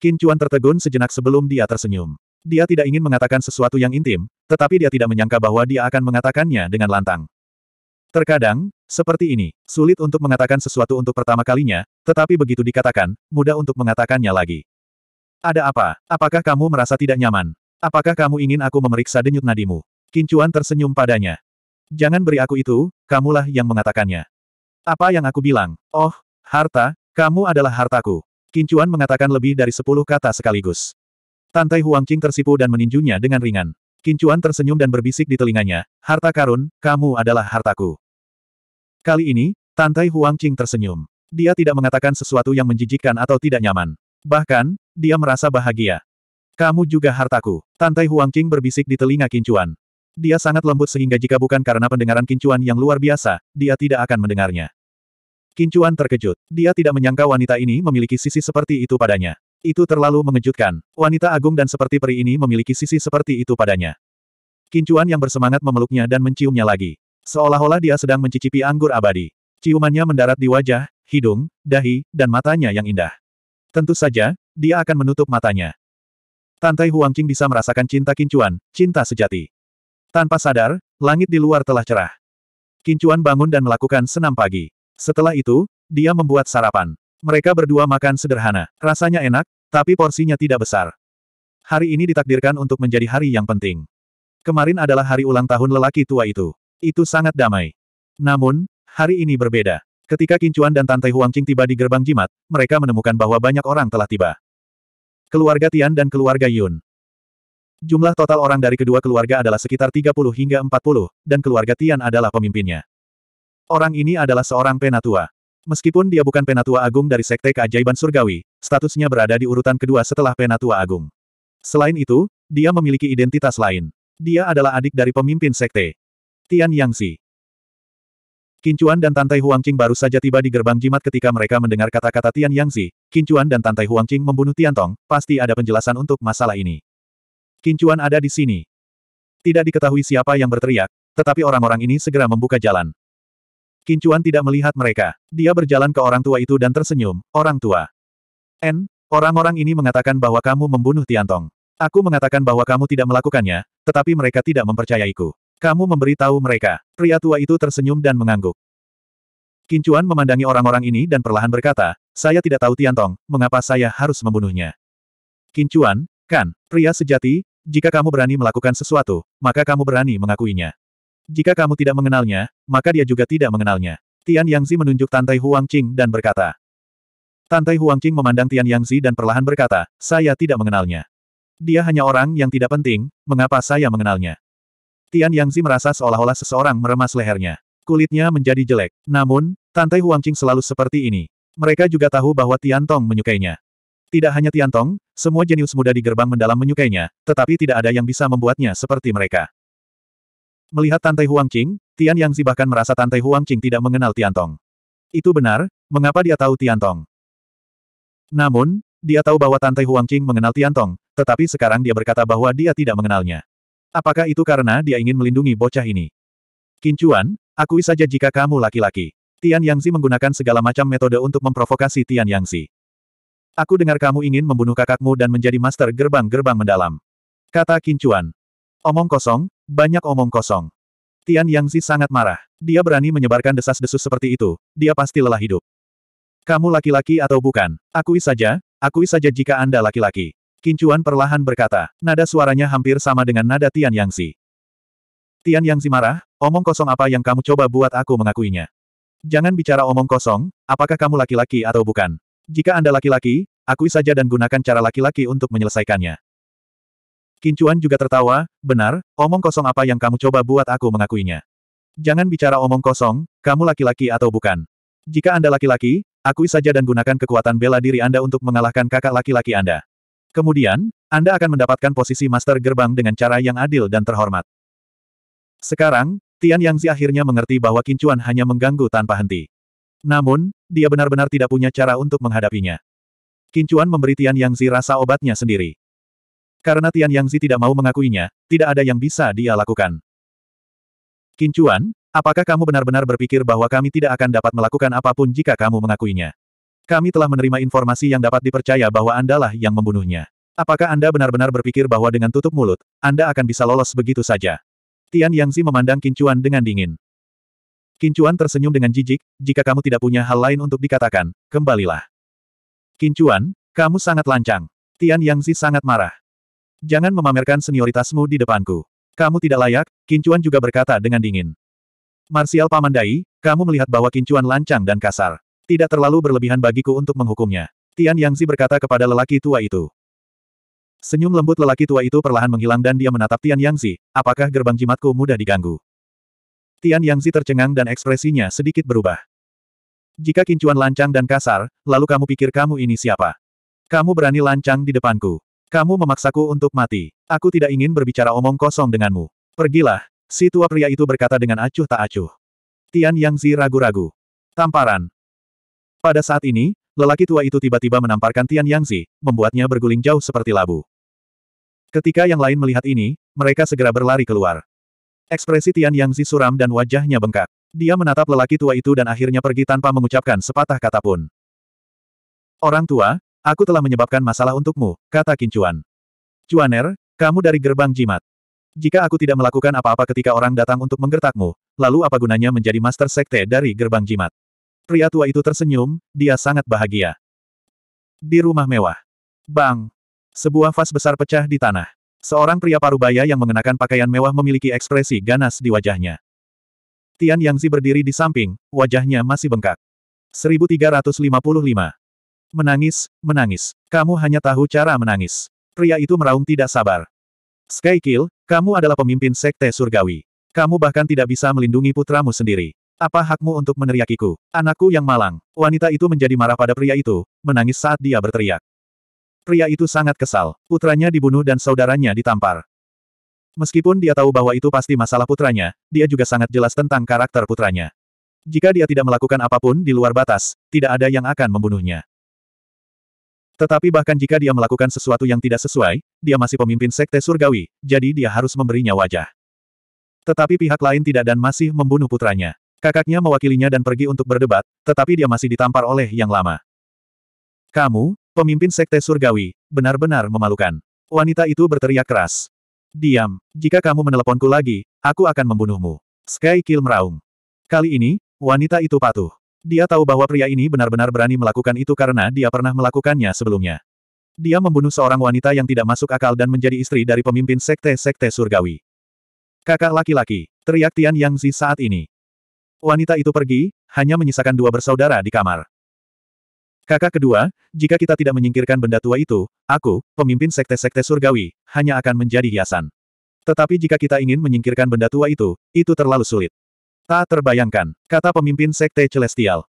S1: Kincuan tertegun sejenak sebelum dia tersenyum. Dia tidak ingin mengatakan sesuatu yang intim, tetapi dia tidak menyangka bahwa dia akan mengatakannya dengan lantang. Terkadang, seperti ini, sulit untuk mengatakan sesuatu untuk pertama kalinya, tetapi begitu dikatakan, mudah untuk mengatakannya lagi. Ada apa? Apakah kamu merasa tidak nyaman? Apakah kamu ingin aku memeriksa denyut nadimu? Kincuan tersenyum padanya. Jangan beri aku itu, kamulah yang mengatakannya. Apa yang aku bilang? Oh, harta, kamu adalah hartaku. Kincuan mengatakan lebih dari sepuluh kata sekaligus. Tantai Huangqing tersipu dan meninjunya dengan ringan. Kincuan tersenyum dan berbisik di telinganya, harta karun, kamu adalah hartaku. Kali ini, Tantai Huangqing tersenyum. Dia tidak mengatakan sesuatu yang menjijikkan atau tidak nyaman. Bahkan, dia merasa bahagia. Kamu juga hartaku. Tantai Huangqing berbisik di telinga Kincuan. Dia sangat lembut sehingga jika bukan karena pendengaran Kincuan yang luar biasa, dia tidak akan mendengarnya. Kincuan terkejut. Dia tidak menyangka wanita ini memiliki sisi seperti itu padanya. Itu terlalu mengejutkan. Wanita agung dan seperti peri ini memiliki sisi seperti itu padanya. Kincuan yang bersemangat memeluknya dan menciumnya lagi. Seolah-olah dia sedang mencicipi anggur abadi. Ciumannya mendarat di wajah, hidung, dahi, dan matanya yang indah. Tentu saja, dia akan menutup matanya. Tantai Huangqing bisa merasakan cinta Kincuan, cinta sejati. Tanpa sadar, langit di luar telah cerah. Kincuan bangun dan melakukan senam pagi. Setelah itu, dia membuat sarapan. Mereka berdua makan sederhana. Rasanya enak, tapi porsinya tidak besar. Hari ini ditakdirkan untuk menjadi hari yang penting. Kemarin adalah hari ulang tahun lelaki tua itu. Itu sangat damai. Namun, hari ini berbeda. Ketika Kincuan dan Tante Huangqing tiba di gerbang jimat, mereka menemukan bahwa banyak orang telah tiba. Keluarga Tian dan keluarga Yun. Jumlah total orang dari kedua keluarga adalah sekitar 30 hingga 40, dan keluarga Tian adalah pemimpinnya. Orang ini adalah seorang penatua. Meskipun dia bukan penatua agung dari Sekte Keajaiban Surgawi, statusnya berada di urutan kedua setelah penatua agung. Selain itu, dia memiliki identitas lain. Dia adalah adik dari pemimpin Sekte. Tian Yangsi. Kincuan dan Tantai Huangqing baru saja tiba di gerbang jimat ketika mereka mendengar kata-kata Tian Yangzi, Kincuan dan Tantai Huangqing membunuh Tian Tong, pasti ada penjelasan untuk masalah ini. Kincuan ada di sini. Tidak diketahui siapa yang berteriak, tetapi orang-orang ini segera membuka jalan. Kincuan tidak melihat mereka. Dia berjalan ke orang tua itu dan tersenyum, orang tua. N, orang-orang ini mengatakan bahwa kamu membunuh Tian Tong. Aku mengatakan bahwa kamu tidak melakukannya, tetapi mereka tidak mempercayaiku. Kamu memberi tahu mereka. Pria tua itu tersenyum dan mengangguk. Kincuan memandangi orang-orang ini dan perlahan berkata, saya tidak tahu Tiantong, mengapa saya harus membunuhnya. Kincuan, kan, pria sejati, jika kamu berani melakukan sesuatu, maka kamu berani mengakuinya. Jika kamu tidak mengenalnya, maka dia juga tidak mengenalnya. Tian Yangzi menunjuk Tantai Huang Qing dan berkata. Tantai Huang Qing memandang Tian Yangzi dan perlahan berkata, saya tidak mengenalnya. Dia hanya orang yang tidak penting, mengapa saya mengenalnya? Tian Yangzi merasa seolah-olah seseorang meremas lehernya. Kulitnya menjadi jelek. Namun, Tantai Huangqing selalu seperti ini. Mereka juga tahu bahwa Tian Tong menyukainya. Tidak hanya Tian Tong, semua jenius muda di gerbang mendalam menyukainya, tetapi tidak ada yang bisa membuatnya seperti mereka. Melihat Tantai Huangqing, Tian Yangzi bahkan merasa Tantai Huangqing tidak mengenal Tian Tong. Itu benar, mengapa dia tahu Tian Tong? Namun, dia tahu bahwa Tantai Huangqing mengenal Tian Tong, tetapi sekarang dia berkata bahwa dia tidak mengenalnya. Apakah itu karena dia ingin melindungi bocah ini? Kincuan, akui saja jika kamu laki-laki. Tian Yangzi menggunakan segala macam metode untuk memprovokasi Tian Yangzi. Aku dengar kamu ingin membunuh kakakmu dan menjadi master gerbang-gerbang mendalam. Kata Kincuan. Omong kosong, banyak omong kosong. Tian Yangzi sangat marah. Dia berani menyebarkan desas-desus seperti itu, dia pasti lelah hidup. Kamu laki-laki atau bukan? Akui saja, akui saja jika Anda laki-laki. Kincuan perlahan berkata, nada suaranya hampir sama dengan nada Tian Yangzi. Tian Yangzi marah, omong kosong apa yang kamu coba buat aku mengakuinya. Jangan bicara omong kosong, apakah kamu laki-laki atau bukan. Jika Anda laki-laki, akui saja dan gunakan cara laki-laki untuk menyelesaikannya. Kincuan juga tertawa, benar, omong kosong apa yang kamu coba buat aku mengakuinya. Jangan bicara omong kosong, kamu laki-laki atau bukan. Jika Anda laki-laki, akui saja dan gunakan kekuatan bela diri Anda untuk mengalahkan kakak laki-laki Anda. Kemudian, Anda akan mendapatkan posisi Master Gerbang dengan cara yang adil dan terhormat. Sekarang, Tian Yangzi akhirnya mengerti bahwa Kincuan hanya mengganggu tanpa henti. Namun, dia benar-benar tidak punya cara untuk menghadapinya. Kincuan memberi Tian Yangzi rasa obatnya sendiri. Karena Tian Yangzi tidak mau mengakuinya, tidak ada yang bisa dia lakukan. Kincuan, apakah kamu benar-benar berpikir bahwa kami tidak akan dapat melakukan apapun jika kamu mengakuinya? Kami telah menerima informasi yang dapat dipercaya bahwa Andalah yang membunuhnya. Apakah Anda benar-benar berpikir bahwa dengan tutup mulut, Anda akan bisa lolos begitu saja? Tian Yangzi memandang Kincuan dengan dingin. Kincuan tersenyum dengan jijik, jika kamu tidak punya hal lain untuk dikatakan, kembalilah. Kincuan, kamu sangat lancang. Tian Yangzi sangat marah. Jangan memamerkan senioritasmu di depanku. Kamu tidak layak, Kincuan juga berkata dengan dingin. Marsial Pamandai, kamu melihat bahwa Kincuan lancang dan kasar. Tidak terlalu berlebihan bagiku untuk menghukumnya. Tian Yangzi berkata kepada lelaki tua itu. Senyum lembut lelaki tua itu perlahan menghilang dan dia menatap Tian Yangzi, apakah gerbang jimatku mudah diganggu? Tian Yangzi tercengang dan ekspresinya sedikit berubah. Jika kincuan lancang dan kasar, lalu kamu pikir kamu ini siapa? Kamu berani lancang di depanku. Kamu memaksaku untuk mati. Aku tidak ingin berbicara omong kosong denganmu. Pergilah, si tua pria itu berkata dengan acuh tak acuh. Tian Yangzi ragu-ragu. Tamparan, pada saat ini, lelaki tua itu tiba-tiba menamparkan Tian Yangzi, membuatnya berguling jauh seperti labu. Ketika yang lain melihat ini, mereka segera berlari keluar. Ekspresi Tian Yangzi suram dan wajahnya bengkak. Dia menatap lelaki tua itu dan akhirnya pergi tanpa mengucapkan sepatah kata pun. Orang tua, aku telah menyebabkan masalah untukmu, kata Kincuan. Cuaner, kamu dari gerbang jimat. Jika aku tidak melakukan apa-apa ketika orang datang untuk menggertakmu, lalu apa gunanya menjadi master sekte dari gerbang jimat? Pria tua itu tersenyum, dia sangat bahagia. Di rumah mewah. Bang! Sebuah vas besar pecah di tanah. Seorang pria parubaya yang mengenakan pakaian mewah memiliki ekspresi ganas di wajahnya. Tian Yangzi berdiri di samping, wajahnya masih bengkak. 1355. Menangis, menangis. Kamu hanya tahu cara menangis. Pria itu meraung tidak sabar. Skykill, kamu adalah pemimpin sekte surgawi. Kamu bahkan tidak bisa melindungi putramu sendiri. Apa hakmu untuk meneriakiku? Anakku yang malang. Wanita itu menjadi marah pada pria itu, menangis saat dia berteriak. Pria itu sangat kesal. Putranya dibunuh dan saudaranya ditampar. Meskipun dia tahu bahwa itu pasti masalah putranya, dia juga sangat jelas tentang karakter putranya. Jika dia tidak melakukan apapun di luar batas, tidak ada yang akan membunuhnya. Tetapi bahkan jika dia melakukan sesuatu yang tidak sesuai, dia masih pemimpin sekte surgawi, jadi dia harus memberinya wajah. Tetapi pihak lain tidak dan masih membunuh putranya. Kakaknya mewakilinya dan pergi untuk berdebat, tetapi dia masih ditampar oleh yang lama. Kamu, pemimpin sekte surgawi, benar-benar memalukan. Wanita itu berteriak keras. Diam, jika kamu meneleponku lagi, aku akan membunuhmu. Sky Kill meraung. Kali ini, wanita itu patuh. Dia tahu bahwa pria ini benar-benar berani melakukan itu karena dia pernah melakukannya sebelumnya. Dia membunuh seorang wanita yang tidak masuk akal dan menjadi istri dari pemimpin sekte-sekte surgawi. Kakak laki-laki, teriak Tian Yangzi saat ini. Wanita itu pergi, hanya menyisakan dua bersaudara di kamar. Kakak kedua, jika kita tidak menyingkirkan benda tua itu, aku, pemimpin sekte-sekte surgawi, hanya akan menjadi hiasan. Tetapi jika kita ingin menyingkirkan benda tua itu, itu terlalu sulit. Tak terbayangkan, kata pemimpin sekte celestial.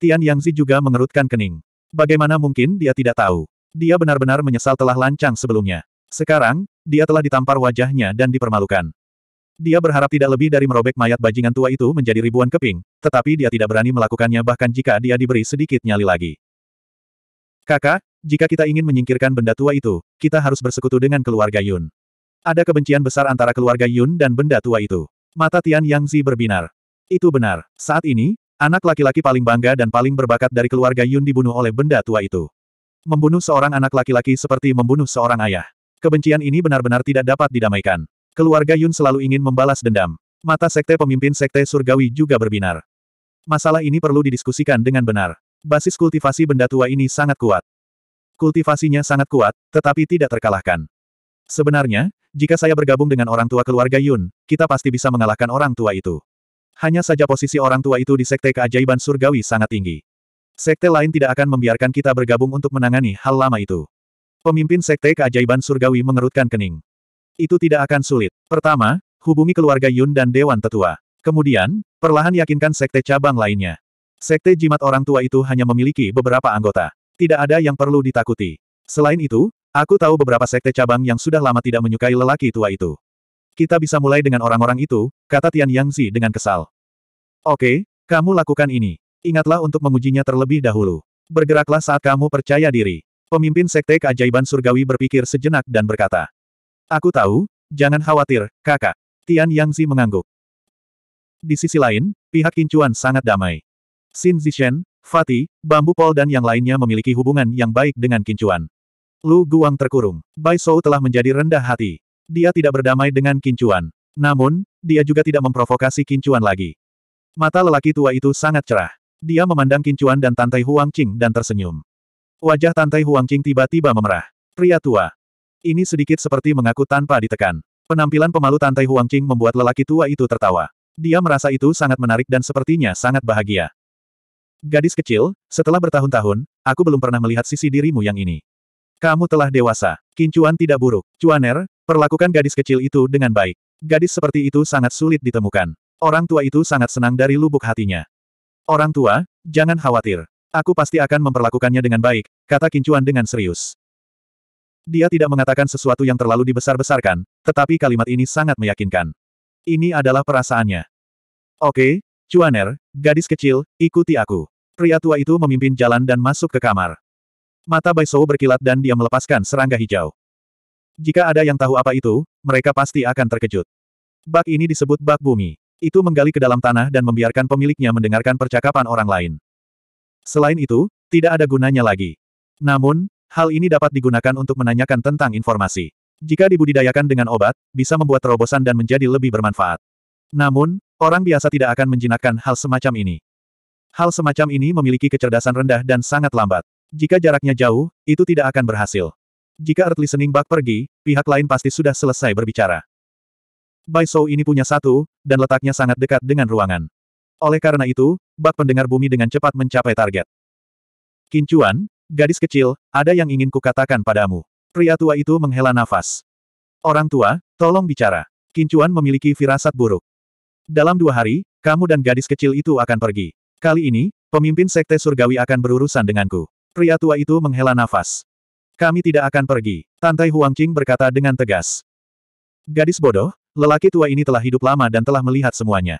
S1: Tian Yangzi juga mengerutkan kening. Bagaimana mungkin dia tidak tahu? Dia benar-benar menyesal telah lancang sebelumnya. Sekarang, dia telah ditampar wajahnya dan dipermalukan. Dia berharap tidak lebih dari merobek mayat bajingan tua itu menjadi ribuan keping, tetapi dia tidak berani melakukannya bahkan jika dia diberi sedikit nyali lagi. Kakak, jika kita ingin menyingkirkan benda tua itu, kita harus bersekutu dengan keluarga Yun. Ada kebencian besar antara keluarga Yun dan benda tua itu. Mata Tian Yang Zi berbinar. Itu benar. Saat ini, anak laki-laki paling bangga dan paling berbakat dari keluarga Yun dibunuh oleh benda tua itu. Membunuh seorang anak laki-laki seperti membunuh seorang ayah. Kebencian ini benar-benar tidak dapat didamaikan. Keluarga Yun selalu ingin membalas dendam. Mata sekte pemimpin sekte surgawi juga berbinar. Masalah ini perlu didiskusikan dengan benar. Basis kultivasi benda tua ini sangat kuat. Kultivasinya sangat kuat, tetapi tidak terkalahkan. Sebenarnya, jika saya bergabung dengan orang tua keluarga Yun, kita pasti bisa mengalahkan orang tua itu. Hanya saja posisi orang tua itu di sekte keajaiban surgawi sangat tinggi. Sekte lain tidak akan membiarkan kita bergabung untuk menangani hal lama itu. Pemimpin sekte keajaiban surgawi mengerutkan kening. Itu tidak akan sulit. Pertama, hubungi keluarga Yun dan Dewan Tetua. Kemudian, perlahan yakinkan sekte cabang lainnya. Sekte jimat orang tua itu hanya memiliki beberapa anggota. Tidak ada yang perlu ditakuti. Selain itu, aku tahu beberapa sekte cabang yang sudah lama tidak menyukai lelaki tua itu. Kita bisa mulai dengan orang-orang itu, kata Tian Yangzi dengan kesal. Oke, kamu lakukan ini. Ingatlah untuk mengujinya terlebih dahulu. Bergeraklah saat kamu percaya diri. Pemimpin Sekte Keajaiban Surgawi berpikir sejenak dan berkata, Aku tahu, jangan khawatir, kakak. Tian Yangzi mengangguk. Di sisi lain, pihak Kincuan sangat damai. Xin Zishen, Fati, Bambu Pol dan yang lainnya memiliki hubungan yang baik dengan Kincuan. Lu Guang terkurung. Bai Shou telah menjadi rendah hati. Dia tidak berdamai dengan Kincuan. Namun, dia juga tidak memprovokasi Kincuan lagi. Mata lelaki tua itu sangat cerah. Dia memandang Kincuan dan Tantai Qing dan tersenyum. Wajah Tantai Qing tiba-tiba memerah. Pria tua, ini sedikit seperti mengaku tanpa ditekan. Penampilan pemalu Tantai Huang Qing membuat lelaki tua itu tertawa. Dia merasa itu sangat menarik dan sepertinya sangat bahagia. Gadis kecil, setelah bertahun-tahun, aku belum pernah melihat sisi dirimu yang ini. Kamu telah dewasa, kincuan tidak buruk. Cuaner, perlakukan gadis kecil itu dengan baik. Gadis seperti itu sangat sulit ditemukan. Orang tua itu sangat senang dari lubuk hatinya. Orang tua, jangan khawatir. Aku pasti akan memperlakukannya dengan baik, kata kincuan dengan serius. Dia tidak mengatakan sesuatu yang terlalu dibesar-besarkan, tetapi kalimat ini sangat meyakinkan. Ini adalah perasaannya. Oke, Cuaner, gadis kecil, ikuti aku. Pria tua itu memimpin jalan dan masuk ke kamar. Mata Shou berkilat dan dia melepaskan serangga hijau. Jika ada yang tahu apa itu, mereka pasti akan terkejut. Bak ini disebut bak bumi. Itu menggali ke dalam tanah dan membiarkan pemiliknya mendengarkan percakapan orang lain. Selain itu, tidak ada gunanya lagi. Namun, Hal ini dapat digunakan untuk menanyakan tentang informasi. Jika dibudidayakan dengan obat, bisa membuat terobosan dan menjadi lebih bermanfaat. Namun, orang biasa tidak akan menjinakkan hal semacam ini. Hal semacam ini memiliki kecerdasan rendah dan sangat lambat. Jika jaraknya jauh, itu tidak akan berhasil. Jika Earth Listening Bug pergi, pihak lain pasti sudah selesai berbicara. Bai Shou ini punya satu, dan letaknya sangat dekat dengan ruangan. Oleh karena itu, bak pendengar bumi dengan cepat mencapai target. Kincuan, Gadis kecil, ada yang ingin kukatakan padamu. Pria tua itu menghela nafas. Orang tua, tolong bicara. Kincuan memiliki firasat buruk. Dalam dua hari, kamu dan gadis kecil itu akan pergi. Kali ini, pemimpin sekte surgawi akan berurusan denganku. Pria tua itu menghela nafas. Kami tidak akan pergi, Tantai Huangqing berkata dengan tegas. Gadis bodoh, lelaki tua ini telah hidup lama dan telah melihat semuanya.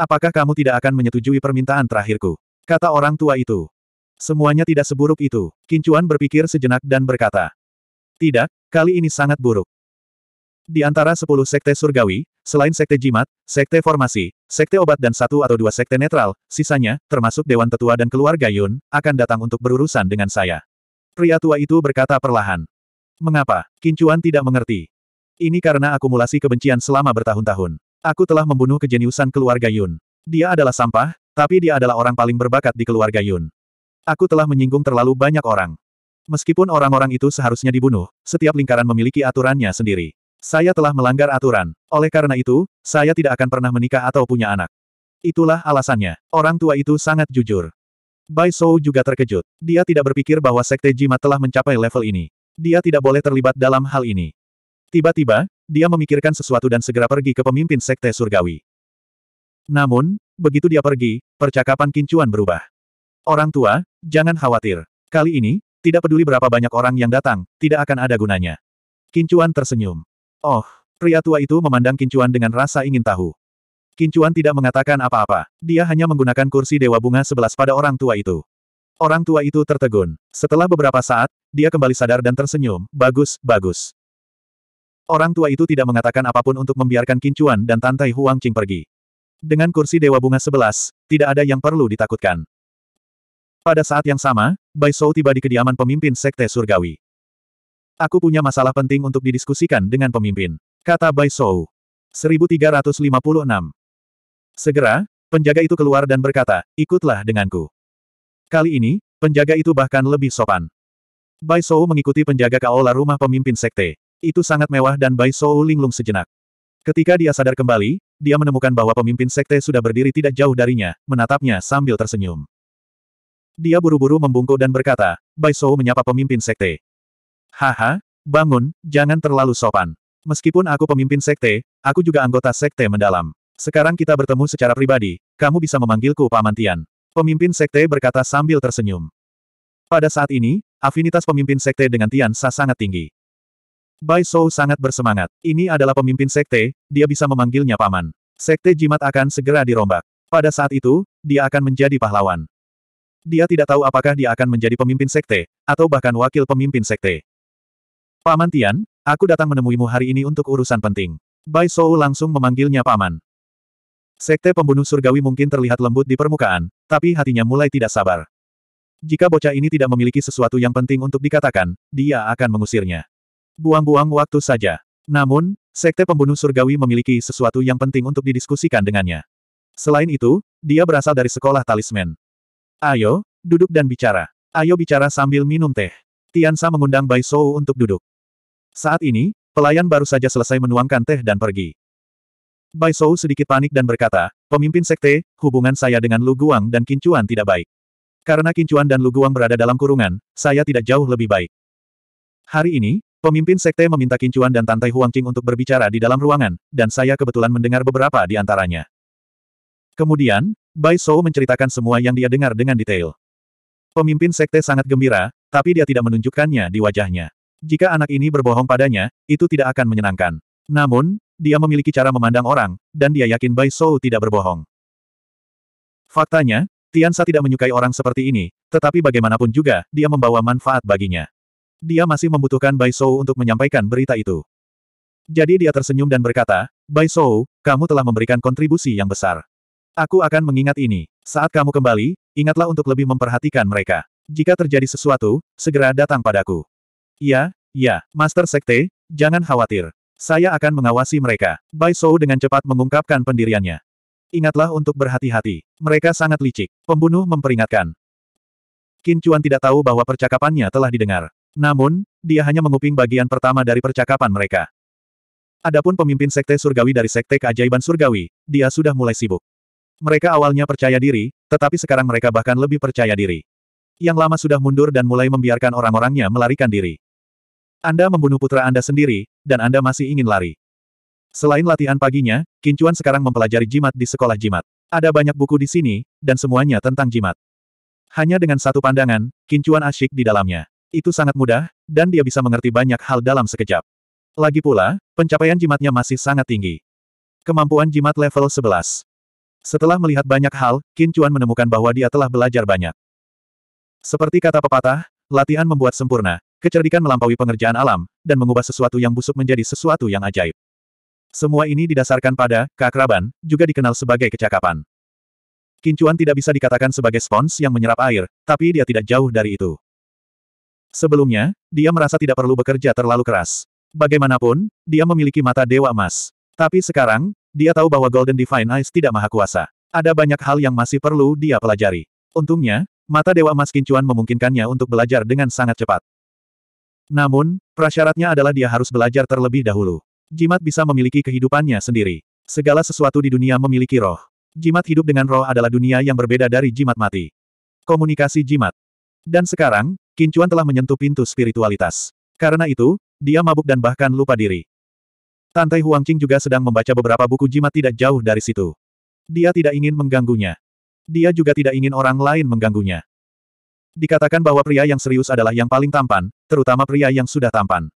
S1: Apakah kamu tidak akan menyetujui permintaan terakhirku? Kata orang tua itu. Semuanya tidak seburuk itu. Kincuan berpikir sejenak dan berkata. Tidak, kali ini sangat buruk. Di antara sepuluh sekte surgawi, selain sekte jimat, sekte formasi, sekte obat dan satu atau dua sekte netral, sisanya, termasuk Dewan Tetua dan keluarga Yun, akan datang untuk berurusan dengan saya. Pria tua itu berkata perlahan. Mengapa? Kincuan tidak mengerti. Ini karena akumulasi kebencian selama bertahun-tahun. Aku telah membunuh kejeniusan keluarga Yun. Dia adalah sampah, tapi dia adalah orang paling berbakat di keluarga Yun. Aku telah menyinggung terlalu banyak orang. Meskipun orang-orang itu seharusnya dibunuh, setiap lingkaran memiliki aturannya sendiri. Saya telah melanggar aturan. Oleh karena itu, saya tidak akan pernah menikah atau punya anak. Itulah alasannya. Orang tua itu sangat jujur. Bai Shou juga terkejut. Dia tidak berpikir bahwa Sekte Jima telah mencapai level ini. Dia tidak boleh terlibat dalam hal ini. Tiba-tiba, dia memikirkan sesuatu dan segera pergi ke pemimpin Sekte Surgawi. Namun, begitu dia pergi, percakapan kincuan berubah. Orang tua, jangan khawatir. Kali ini, tidak peduli berapa banyak orang yang datang, tidak akan ada gunanya. Kincuan tersenyum. Oh, pria tua itu memandang Kincuan dengan rasa ingin tahu. Kincuan tidak mengatakan apa-apa. Dia hanya menggunakan kursi Dewa Bunga sebelas pada orang tua itu. Orang tua itu tertegun. Setelah beberapa saat, dia kembali sadar dan tersenyum. Bagus, bagus. Orang tua itu tidak mengatakan apapun untuk membiarkan Kincuan dan Tantai Huang Qing pergi. Dengan kursi Dewa Bunga sebelas, tidak ada yang perlu ditakutkan. Pada saat yang sama, Bai Shou tiba di kediaman pemimpin Sekte Surgawi. Aku punya masalah penting untuk didiskusikan dengan pemimpin. Kata Bai Shou. 1356. Segera, penjaga itu keluar dan berkata, ikutlah denganku. Kali ini, penjaga itu bahkan lebih sopan. Bai Shou mengikuti penjaga ke aula rumah pemimpin sekte. Itu sangat mewah dan Bai Shou linglung sejenak. Ketika dia sadar kembali, dia menemukan bahwa pemimpin sekte sudah berdiri tidak jauh darinya, menatapnya sambil tersenyum dia buru-buru membungkuk dan berkata, Bai Shou menyapa pemimpin sekte. Haha, bangun, jangan terlalu sopan. Meskipun aku pemimpin sekte, aku juga anggota sekte mendalam. Sekarang kita bertemu secara pribadi, kamu bisa memanggilku Paman Tian. Pemimpin sekte berkata sambil tersenyum. Pada saat ini, afinitas pemimpin sekte dengan Tian Sa sangat tinggi. Bai Shou sangat bersemangat. Ini adalah pemimpin sekte, dia bisa memanggilnya Paman. Sekte jimat akan segera dirombak. Pada saat itu, dia akan menjadi pahlawan. Dia tidak tahu apakah dia akan menjadi pemimpin sekte, atau bahkan wakil pemimpin sekte. Paman Tian, aku datang menemuimu hari ini untuk urusan penting. Bai Shou langsung memanggilnya Paman. Sekte pembunuh surgawi mungkin terlihat lembut di permukaan, tapi hatinya mulai tidak sabar. Jika bocah ini tidak memiliki sesuatu yang penting untuk dikatakan, dia akan mengusirnya. Buang-buang waktu saja. Namun, Sekte pembunuh surgawi memiliki sesuatu yang penting untuk didiskusikan dengannya. Selain itu, dia berasal dari sekolah talisman. Ayo, duduk dan bicara. Ayo bicara sambil minum teh. Tiansa mengundang Bai Shou untuk duduk. Saat ini, pelayan baru saja selesai menuangkan teh dan pergi. Bai Shou sedikit panik dan berkata, pemimpin sekte, hubungan saya dengan Lu Guang dan Kincuan tidak baik. Karena Kincuan dan Lu Guang berada dalam kurungan, saya tidak jauh lebih baik. Hari ini, pemimpin sekte meminta Kincuan dan Tantai Qing untuk berbicara di dalam ruangan, dan saya kebetulan mendengar beberapa di antaranya. Kemudian, Bai Shou menceritakan semua yang dia dengar dengan detail. Pemimpin sekte sangat gembira, tapi dia tidak menunjukkannya di wajahnya. Jika anak ini berbohong padanya, itu tidak akan menyenangkan. Namun, dia memiliki cara memandang orang, dan dia yakin Bai Shou tidak berbohong. Faktanya, Tiansa tidak menyukai orang seperti ini, tetapi bagaimanapun juga, dia membawa manfaat baginya. Dia masih membutuhkan Bai Shou untuk menyampaikan berita itu. Jadi dia tersenyum dan berkata, Bai Shou, kamu telah memberikan kontribusi yang besar. Aku akan mengingat ini. Saat kamu kembali, ingatlah untuk lebih memperhatikan mereka. Jika terjadi sesuatu, segera datang padaku. Ya, ya, Master Sekte, jangan khawatir. Saya akan mengawasi mereka. Bai Shou dengan cepat mengungkapkan pendiriannya. Ingatlah untuk berhati-hati. Mereka sangat licik. Pembunuh memperingatkan. Qin Chuan tidak tahu bahwa percakapannya telah didengar. Namun, dia hanya menguping bagian pertama dari percakapan mereka. Adapun pemimpin sekte surgawi dari sekte keajaiban surgawi, dia sudah mulai sibuk. Mereka awalnya percaya diri, tetapi sekarang mereka bahkan lebih percaya diri. Yang lama sudah mundur dan mulai membiarkan orang-orangnya melarikan diri. Anda membunuh putra Anda sendiri, dan Anda masih ingin lari. Selain latihan paginya, Kincuan sekarang mempelajari jimat di sekolah jimat. Ada banyak buku di sini, dan semuanya tentang jimat. Hanya dengan satu pandangan, Kincuan asyik di dalamnya. Itu sangat mudah, dan dia bisa mengerti banyak hal dalam sekejap. Lagi pula, pencapaian jimatnya masih sangat tinggi. Kemampuan jimat level 11. Setelah melihat banyak hal, Qin Chuan menemukan bahwa dia telah belajar banyak. Seperti kata pepatah, latihan membuat sempurna, kecerdikan melampaui pengerjaan alam, dan mengubah sesuatu yang busuk menjadi sesuatu yang ajaib. Semua ini didasarkan pada keakraban, juga dikenal sebagai kecakapan. Kincuan tidak bisa dikatakan sebagai spons yang menyerap air, tapi dia tidak jauh dari itu. Sebelumnya, dia merasa tidak perlu bekerja terlalu keras. Bagaimanapun, dia memiliki mata dewa emas. Tapi sekarang, dia tahu bahwa Golden Divine Eyes tidak maha kuasa. Ada banyak hal yang masih perlu dia pelajari. Untungnya, mata Dewa Emas Kincuan memungkinkannya untuk belajar dengan sangat cepat. Namun, prasyaratnya adalah dia harus belajar terlebih dahulu. Jimat bisa memiliki kehidupannya sendiri. Segala sesuatu di dunia memiliki roh. Jimat hidup dengan roh adalah dunia yang berbeda dari jimat mati. Komunikasi jimat. Dan sekarang, Kincuan telah menyentuh pintu spiritualitas. Karena itu, dia mabuk dan bahkan lupa diri. Tante Huangqing juga sedang membaca beberapa buku jimat tidak jauh dari situ. Dia tidak ingin mengganggunya. Dia juga tidak ingin orang lain mengganggunya. Dikatakan bahwa pria yang serius adalah yang paling tampan, terutama pria yang sudah tampan.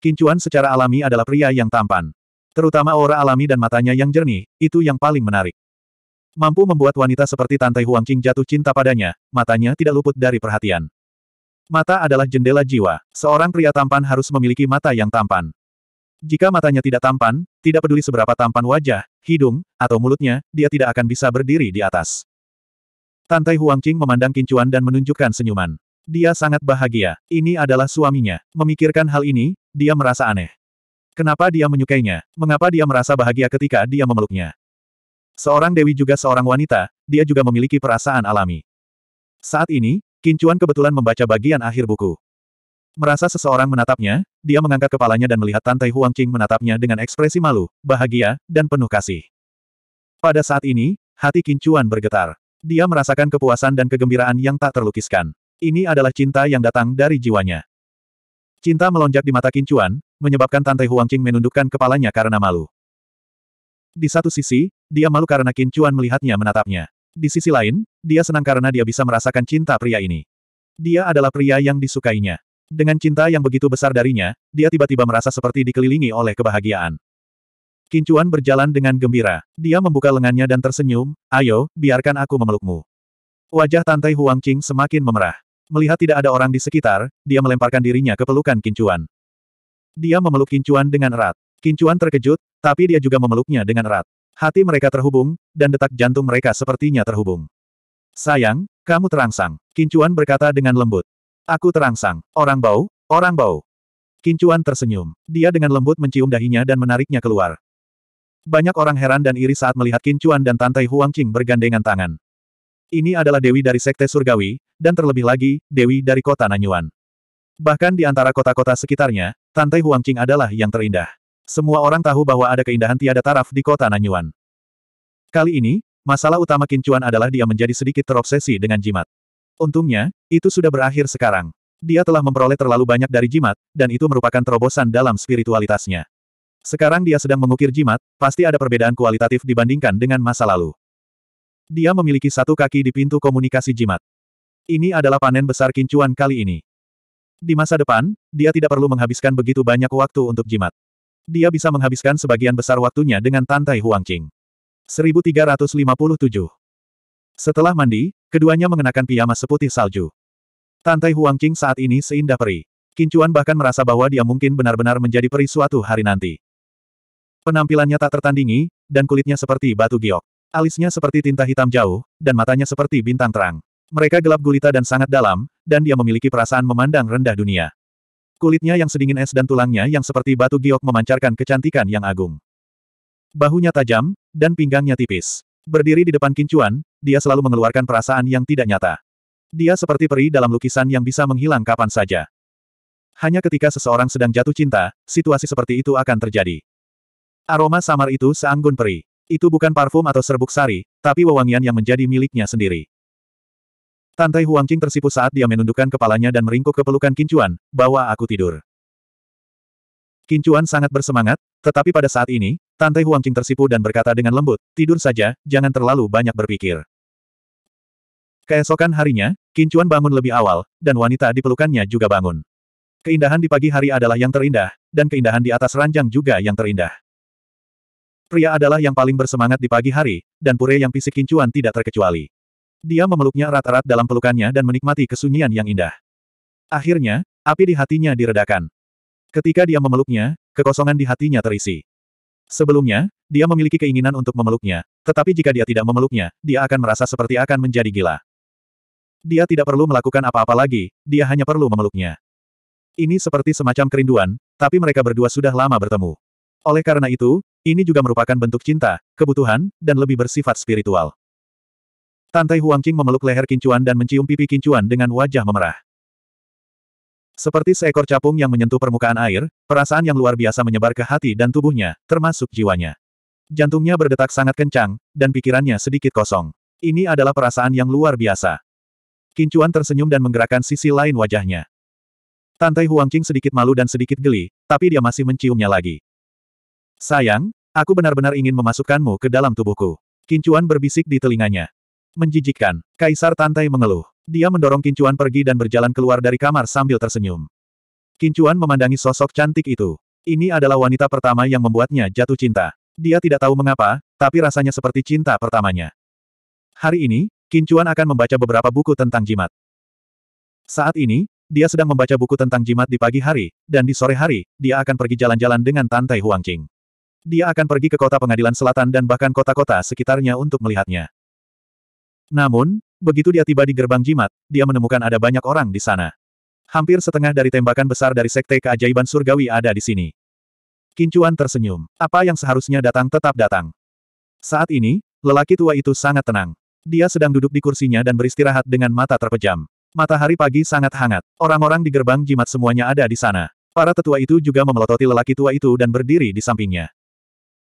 S1: Kincuan secara alami adalah pria yang tampan. Terutama aura alami dan matanya yang jernih, itu yang paling menarik. Mampu membuat wanita seperti Tante Huangqing jatuh cinta padanya, matanya tidak luput dari perhatian. Mata adalah jendela jiwa. Seorang pria tampan harus memiliki mata yang tampan. Jika matanya tidak tampan, tidak peduli seberapa tampan wajah, hidung, atau mulutnya, dia tidak akan bisa berdiri di atas. Tante Qing memandang Kincuan dan menunjukkan senyuman. Dia sangat bahagia. Ini adalah suaminya. Memikirkan hal ini, dia merasa aneh. Kenapa dia menyukainya? Mengapa dia merasa bahagia ketika dia memeluknya? Seorang dewi juga seorang wanita, dia juga memiliki perasaan alami. Saat ini, Kincuan kebetulan membaca bagian akhir buku. Merasa seseorang menatapnya, dia mengangkat kepalanya dan melihat Tante Huang Qing menatapnya dengan ekspresi malu, bahagia, dan penuh kasih. Pada saat ini, hati Kincuan bergetar. Dia merasakan kepuasan dan kegembiraan yang tak terlukiskan. Ini adalah cinta yang datang dari jiwanya. Cinta melonjak di mata Kincuan, menyebabkan Tante Huang Qing menundukkan kepalanya karena malu. Di satu sisi, dia malu karena Kincuan melihatnya menatapnya. Di sisi lain, dia senang karena dia bisa merasakan cinta pria ini. Dia adalah pria yang disukainya. Dengan cinta yang begitu besar darinya, dia tiba-tiba merasa seperti dikelilingi oleh kebahagiaan. Kincuan berjalan dengan gembira. Dia membuka lengannya dan tersenyum, ayo, biarkan aku memelukmu. Wajah Tantai Huang Qing semakin memerah. Melihat tidak ada orang di sekitar, dia melemparkan dirinya ke pelukan Kincuan. Dia memeluk Kincuan dengan erat. Kincuan terkejut, tapi dia juga memeluknya dengan erat. Hati mereka terhubung, dan detak jantung mereka sepertinya terhubung. Sayang, kamu terangsang, Kincuan berkata dengan lembut. Aku terangsang. Orang bau, orang bau. Kincuan tersenyum. Dia dengan lembut mencium dahinya dan menariknya keluar. Banyak orang heran dan iri saat melihat Kincuan dan Tantai Huang Qing bergandengan tangan. Ini adalah Dewi dari Sekte Surgawi, dan terlebih lagi, Dewi dari kota Nanyuan. Bahkan di antara kota-kota sekitarnya, Tantai Huangqing adalah yang terindah. Semua orang tahu bahwa ada keindahan tiada taraf di kota Nanyuan. Kali ini, masalah utama Kincuan adalah dia menjadi sedikit terobsesi dengan jimat. Untungnya, itu sudah berakhir sekarang. Dia telah memperoleh terlalu banyak dari jimat, dan itu merupakan terobosan dalam spiritualitasnya. Sekarang dia sedang mengukir jimat, pasti ada perbedaan kualitatif dibandingkan dengan masa lalu. Dia memiliki satu kaki di pintu komunikasi jimat. Ini adalah panen besar kincuan kali ini. Di masa depan, dia tidak perlu menghabiskan begitu banyak waktu untuk jimat. Dia bisa menghabiskan sebagian besar waktunya dengan Tantai Huangqing. 1357 setelah mandi, keduanya mengenakan piyama seputih salju. Tantai Huang Qing saat ini seindah peri. Kincuan bahkan merasa bahwa dia mungkin benar-benar menjadi peri suatu hari nanti. Penampilannya tak tertandingi, dan kulitnya seperti batu giok. Alisnya seperti tinta hitam jauh, dan matanya seperti bintang terang. Mereka gelap gulita dan sangat dalam, dan dia memiliki perasaan memandang rendah dunia. Kulitnya yang sedingin es dan tulangnya yang seperti batu giok memancarkan kecantikan yang agung. Bahunya tajam, dan pinggangnya tipis. Berdiri di depan Kincuan, dia selalu mengeluarkan perasaan yang tidak nyata. Dia seperti peri dalam lukisan yang bisa menghilang kapan saja. Hanya ketika seseorang sedang jatuh cinta, situasi seperti itu akan terjadi. Aroma samar itu seanggun peri. Itu bukan parfum atau serbuk sari, tapi wewangian yang menjadi miliknya sendiri. Tantai Huangqing tersipu saat dia menundukkan kepalanya dan meringkuk ke pelukan Kincuan, bawa aku tidur. Kincuan sangat bersemangat, tetapi pada saat ini, Tante Huang Huangqing tersipu dan berkata dengan lembut, tidur saja, jangan terlalu banyak berpikir. Keesokan harinya, Kincuan bangun lebih awal, dan wanita di pelukannya juga bangun. Keindahan di pagi hari adalah yang terindah, dan keindahan di atas ranjang juga yang terindah. Pria adalah yang paling bersemangat di pagi hari, dan pure yang pisik Kincuan tidak terkecuali. Dia memeluknya erat-erat dalam pelukannya dan menikmati kesunyian yang indah. Akhirnya, api di hatinya diredakan. Ketika dia memeluknya, kekosongan di hatinya terisi. Sebelumnya, dia memiliki keinginan untuk memeluknya, tetapi jika dia tidak memeluknya, dia akan merasa seperti akan menjadi gila. Dia tidak perlu melakukan apa-apa lagi, dia hanya perlu memeluknya. Ini seperti semacam kerinduan, tapi mereka berdua sudah lama bertemu. Oleh karena itu, ini juga merupakan bentuk cinta, kebutuhan, dan lebih bersifat spiritual. Tantai Huangqing memeluk leher Kincuan dan mencium pipi Kincuan dengan wajah memerah. Seperti seekor capung yang menyentuh permukaan air, perasaan yang luar biasa menyebar ke hati dan tubuhnya, termasuk jiwanya. Jantungnya berdetak sangat kencang, dan pikirannya sedikit kosong. Ini adalah perasaan yang luar biasa. Kincuan tersenyum dan menggerakkan sisi lain wajahnya. Tante Huangqing sedikit malu dan sedikit geli, tapi dia masih menciumnya lagi. Sayang, aku benar-benar ingin memasukkanmu ke dalam tubuhku. Kincuan berbisik di telinganya. Menjijikkan, Kaisar Tantai mengeluh. Dia mendorong Kincuan pergi dan berjalan keluar dari kamar sambil tersenyum. Kincuan memandangi sosok cantik itu. Ini adalah wanita pertama yang membuatnya jatuh cinta. Dia tidak tahu mengapa, tapi rasanya seperti cinta pertamanya. Hari ini, Kincuan akan membaca beberapa buku tentang jimat. Saat ini, dia sedang membaca buku tentang jimat di pagi hari, dan di sore hari, dia akan pergi jalan-jalan dengan Tantai Huangqing. Dia akan pergi ke kota pengadilan selatan dan bahkan kota-kota sekitarnya untuk melihatnya. Namun, begitu dia tiba di gerbang jimat, dia menemukan ada banyak orang di sana. Hampir setengah dari tembakan besar dari Sekte Keajaiban Surgawi ada di sini. Kincuan tersenyum. Apa yang seharusnya datang tetap datang. Saat ini, lelaki tua itu sangat tenang. Dia sedang duduk di kursinya dan beristirahat dengan mata terpejam. Matahari pagi sangat hangat. Orang-orang di gerbang jimat semuanya ada di sana. Para tetua itu juga memelototi lelaki tua itu dan berdiri di sampingnya.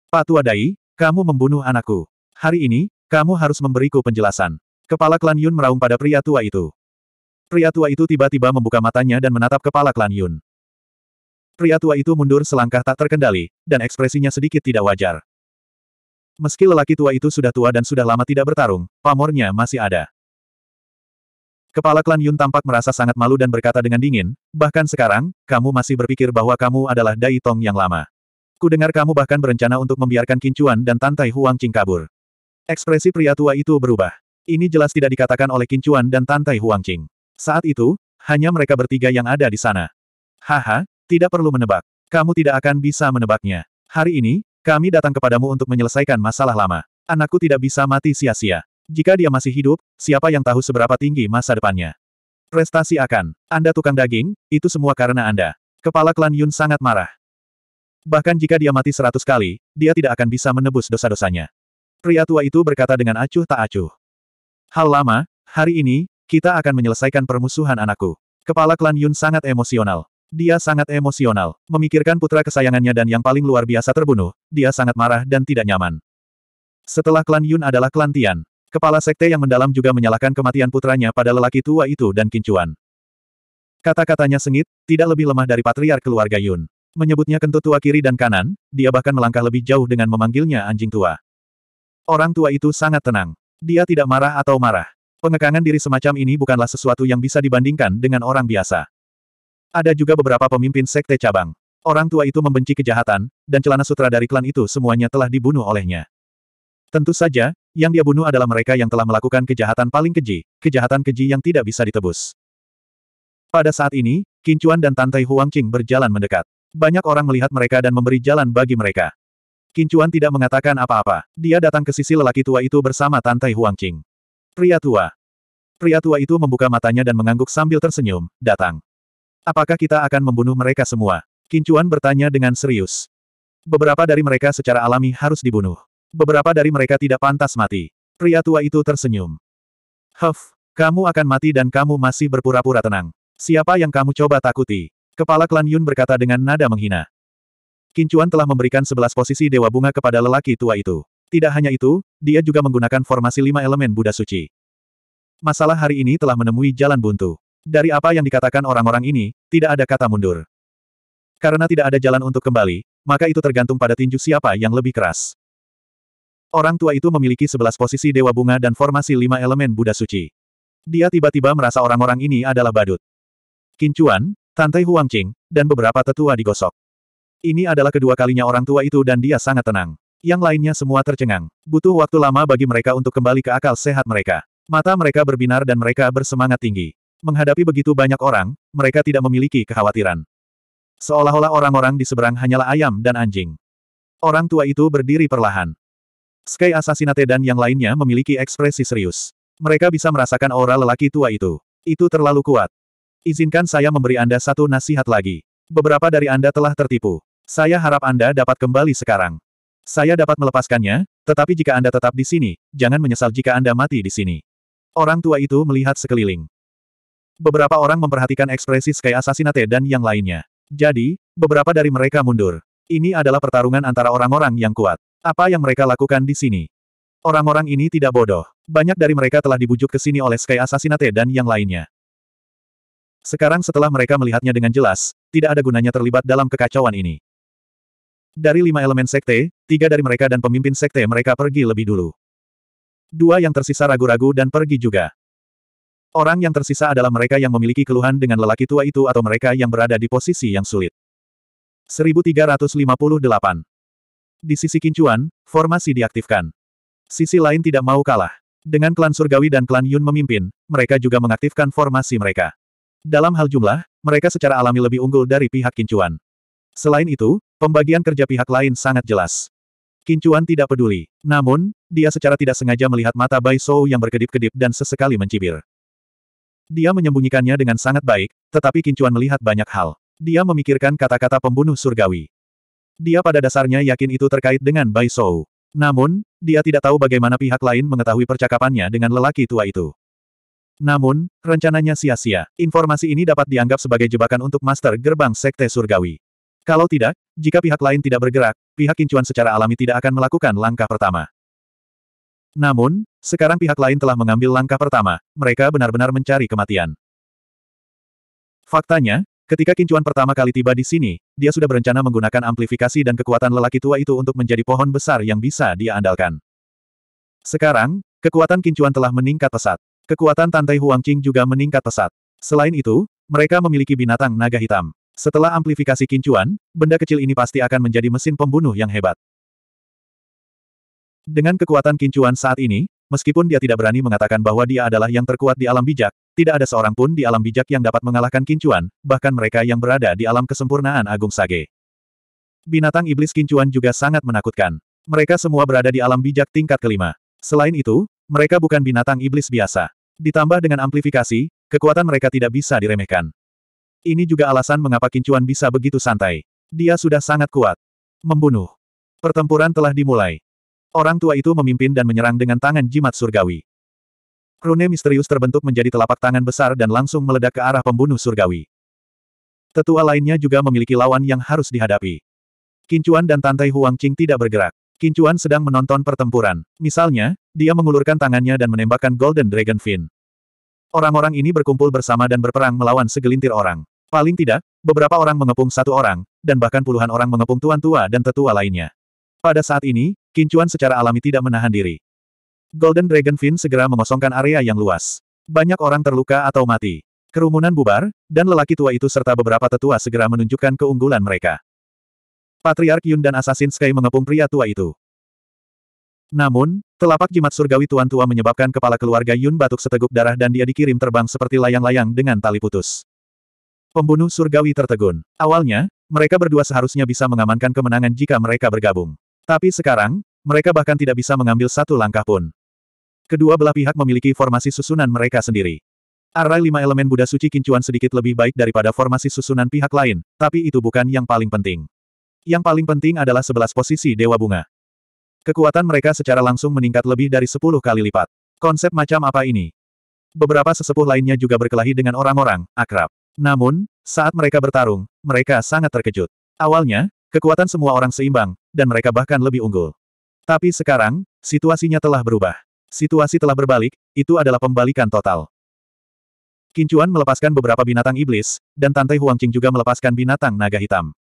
S1: Pak Tua Dai, kamu membunuh anakku. Hari ini, kamu harus memberiku penjelasan. Kepala klan Yun meraung pada pria tua itu. Pria tua itu tiba-tiba membuka matanya dan menatap kepala klan Yun. Pria tua itu mundur selangkah tak terkendali, dan ekspresinya sedikit tidak wajar. Meski lelaki tua itu sudah tua dan sudah lama tidak bertarung, pamornya masih ada. Kepala klan Yun tampak merasa sangat malu dan berkata dengan dingin, bahkan sekarang, kamu masih berpikir bahwa kamu adalah Dai Tong yang lama. Kudengar kamu bahkan berencana untuk membiarkan Kincuan dan Tantai Huang Qing kabur. Ekspresi pria tua itu berubah. Ini jelas tidak dikatakan oleh Kincuan dan Tantai Huangqing. Saat itu, hanya mereka bertiga yang ada di sana. Haha, tidak perlu menebak. Kamu tidak akan bisa menebaknya. Hari ini, kami datang kepadamu untuk menyelesaikan masalah lama. Anakku tidak bisa mati sia-sia. Jika dia masih hidup, siapa yang tahu seberapa tinggi masa depannya? Prestasi akan. Anda tukang daging, itu semua karena Anda. Kepala klan Yun sangat marah. Bahkan jika dia mati seratus kali, dia tidak akan bisa menebus dosa-dosanya. Pria tua itu berkata dengan acuh tak acuh. Hal lama, hari ini, kita akan menyelesaikan permusuhan anakku. Kepala klan Yun sangat emosional. Dia sangat emosional. Memikirkan putra kesayangannya dan yang paling luar biasa terbunuh, dia sangat marah dan tidak nyaman. Setelah klan Yun adalah klan Tian. Kepala sekte yang mendalam juga menyalahkan kematian putranya pada lelaki tua itu dan kincuan. Kata-katanya sengit, tidak lebih lemah dari patriark keluarga Yun. Menyebutnya kentut tua kiri dan kanan, dia bahkan melangkah lebih jauh dengan memanggilnya anjing tua. Orang tua itu sangat tenang. Dia tidak marah atau marah. Pengekangan diri semacam ini bukanlah sesuatu yang bisa dibandingkan dengan orang biasa. Ada juga beberapa pemimpin sekte cabang. Orang tua itu membenci kejahatan, dan celana sutra dari klan itu semuanya telah dibunuh olehnya. Tentu saja, yang dia bunuh adalah mereka yang telah melakukan kejahatan paling keji, kejahatan keji yang tidak bisa ditebus. Pada saat ini, Kincuan dan Tantai Huangqing berjalan mendekat. Banyak orang melihat mereka dan memberi jalan bagi mereka. Kincuan tidak mengatakan apa-apa. Dia datang ke sisi lelaki tua itu bersama Tantai Huangqing. Pria tua. Pria tua itu membuka matanya dan mengangguk sambil tersenyum, datang. Apakah kita akan membunuh mereka semua? Kincuan bertanya dengan serius. Beberapa dari mereka secara alami harus dibunuh. Beberapa dari mereka tidak pantas mati. Pria tua itu tersenyum. Huff, kamu akan mati dan kamu masih berpura-pura tenang. Siapa yang kamu coba takuti? Kepala klan Yun berkata dengan nada menghina. Kincuan telah memberikan sebelas posisi Dewa Bunga kepada lelaki tua itu. Tidak hanya itu, dia juga menggunakan formasi lima elemen Buddha Suci. Masalah hari ini telah menemui jalan buntu. Dari apa yang dikatakan orang-orang ini, tidak ada kata mundur. Karena tidak ada jalan untuk kembali, maka itu tergantung pada tinju siapa yang lebih keras. Orang tua itu memiliki sebelas posisi Dewa Bunga dan formasi lima elemen Buddha Suci. Dia tiba-tiba merasa orang-orang ini adalah badut. Kincuan, Tante Huangqing, dan beberapa tetua digosok. Ini adalah kedua kalinya orang tua itu dan dia sangat tenang. Yang lainnya semua tercengang. Butuh waktu lama bagi mereka untuk kembali ke akal sehat mereka. Mata mereka berbinar dan mereka bersemangat tinggi. Menghadapi begitu banyak orang, mereka tidak memiliki kekhawatiran. Seolah-olah orang-orang di seberang hanyalah ayam dan anjing. Orang tua itu berdiri perlahan. Sky Assassinate dan yang lainnya memiliki ekspresi serius. Mereka bisa merasakan aura lelaki tua itu. Itu terlalu kuat. Izinkan saya memberi Anda satu nasihat lagi. Beberapa dari Anda telah tertipu. Saya harap Anda dapat kembali sekarang. Saya dapat melepaskannya, tetapi jika Anda tetap di sini, jangan menyesal jika Anda mati di sini. Orang tua itu melihat sekeliling. Beberapa orang memperhatikan ekspresi Sky Assassinate dan yang lainnya. Jadi, beberapa dari mereka mundur. Ini adalah pertarungan antara orang-orang yang kuat. Apa yang mereka lakukan di sini? Orang-orang ini tidak bodoh. Banyak dari mereka telah dibujuk ke sini oleh Sky Assassinate dan yang lainnya. Sekarang setelah mereka melihatnya dengan jelas, tidak ada gunanya terlibat dalam kekacauan ini. Dari lima elemen sekte, tiga dari mereka dan pemimpin sekte mereka pergi lebih dulu. Dua yang tersisa ragu-ragu dan pergi juga. Orang yang tersisa adalah mereka yang memiliki keluhan dengan lelaki tua itu atau mereka yang berada di posisi yang sulit. 1358 Di sisi kincuan, formasi diaktifkan. Sisi lain tidak mau kalah. Dengan klan Surgawi dan klan Yun memimpin, mereka juga mengaktifkan formasi mereka. Dalam hal jumlah, mereka secara alami lebih unggul dari pihak kincuan. Selain itu, Pembagian kerja pihak lain sangat jelas. Kincuan tidak peduli. Namun, dia secara tidak sengaja melihat mata Bai Shou yang berkedip-kedip dan sesekali mencibir. Dia menyembunyikannya dengan sangat baik, tetapi Kincuan melihat banyak hal. Dia memikirkan kata-kata pembunuh surgawi. Dia pada dasarnya yakin itu terkait dengan Bai Shou. Namun, dia tidak tahu bagaimana pihak lain mengetahui percakapannya dengan lelaki tua itu. Namun, rencananya sia-sia. Informasi ini dapat dianggap sebagai jebakan untuk Master Gerbang Sekte Surgawi. Kalau tidak, jika pihak lain tidak bergerak, pihak Kincuan secara alami tidak akan melakukan langkah pertama. Namun, sekarang pihak lain telah mengambil langkah pertama, mereka benar-benar mencari kematian. Faktanya, ketika Kincuan pertama kali tiba di sini, dia sudah berencana menggunakan amplifikasi dan kekuatan lelaki tua itu untuk menjadi pohon besar yang bisa dia andalkan. Sekarang, kekuatan Kincuan telah meningkat pesat. Kekuatan Tantai Huangqing juga meningkat pesat. Selain itu, mereka memiliki binatang naga hitam. Setelah amplifikasi kincuan, benda kecil ini pasti akan menjadi mesin pembunuh yang hebat. Dengan kekuatan kincuan saat ini, meskipun dia tidak berani mengatakan bahwa dia adalah yang terkuat di alam bijak, tidak ada seorang pun di alam bijak yang dapat mengalahkan kincuan, bahkan mereka yang berada di alam kesempurnaan Agung Sage. Binatang iblis kincuan juga sangat menakutkan. Mereka semua berada di alam bijak tingkat kelima. Selain itu, mereka bukan binatang iblis biasa. Ditambah dengan amplifikasi, kekuatan mereka tidak bisa diremehkan. Ini juga alasan mengapa Kincuan bisa begitu santai. Dia sudah sangat kuat. Membunuh. Pertempuran telah dimulai. Orang tua itu memimpin dan menyerang dengan tangan jimat surgawi. Rune misterius terbentuk menjadi telapak tangan besar dan langsung meledak ke arah pembunuh surgawi. Tetua lainnya juga memiliki lawan yang harus dihadapi. Kincuan dan Tantai Huang Qing tidak bergerak. Kincuan sedang menonton pertempuran. Misalnya, dia mengulurkan tangannya dan menembakkan Golden Dragon Fin. Orang-orang ini berkumpul bersama dan berperang melawan segelintir orang. Paling tidak, beberapa orang mengepung satu orang, dan bahkan puluhan orang mengepung tuan tua dan tetua lainnya. Pada saat ini, Kincuan secara alami tidak menahan diri. Golden Dragon Fin segera mengosongkan area yang luas. Banyak orang terluka atau mati. Kerumunan bubar, dan lelaki tua itu serta beberapa tetua segera menunjukkan keunggulan mereka. Patriark Yun dan Assassin Sky mengepung pria tua itu. Namun, telapak jimat surgawi tuan tua menyebabkan kepala keluarga Yun batuk seteguk darah dan dia dikirim terbang seperti layang-layang dengan tali putus. Pembunuh surgawi tertegun. Awalnya, mereka berdua seharusnya bisa mengamankan kemenangan jika mereka bergabung. Tapi sekarang, mereka bahkan tidak bisa mengambil satu langkah pun. Kedua belah pihak memiliki formasi susunan mereka sendiri. Arai lima elemen Buddha suci kincuan sedikit lebih baik daripada formasi susunan pihak lain, tapi itu bukan yang paling penting. Yang paling penting adalah sebelas posisi Dewa Bunga. Kekuatan mereka secara langsung meningkat lebih dari sepuluh kali lipat. Konsep macam apa ini? Beberapa sesepuh lainnya juga berkelahi dengan orang-orang, akrab. Namun, saat mereka bertarung, mereka sangat terkejut. Awalnya, kekuatan semua orang seimbang, dan mereka bahkan lebih unggul. Tapi sekarang, situasinya telah berubah. Situasi telah berbalik, itu adalah pembalikan total. Kincuan melepaskan beberapa binatang iblis, dan Huang Huangqing juga melepaskan binatang naga hitam.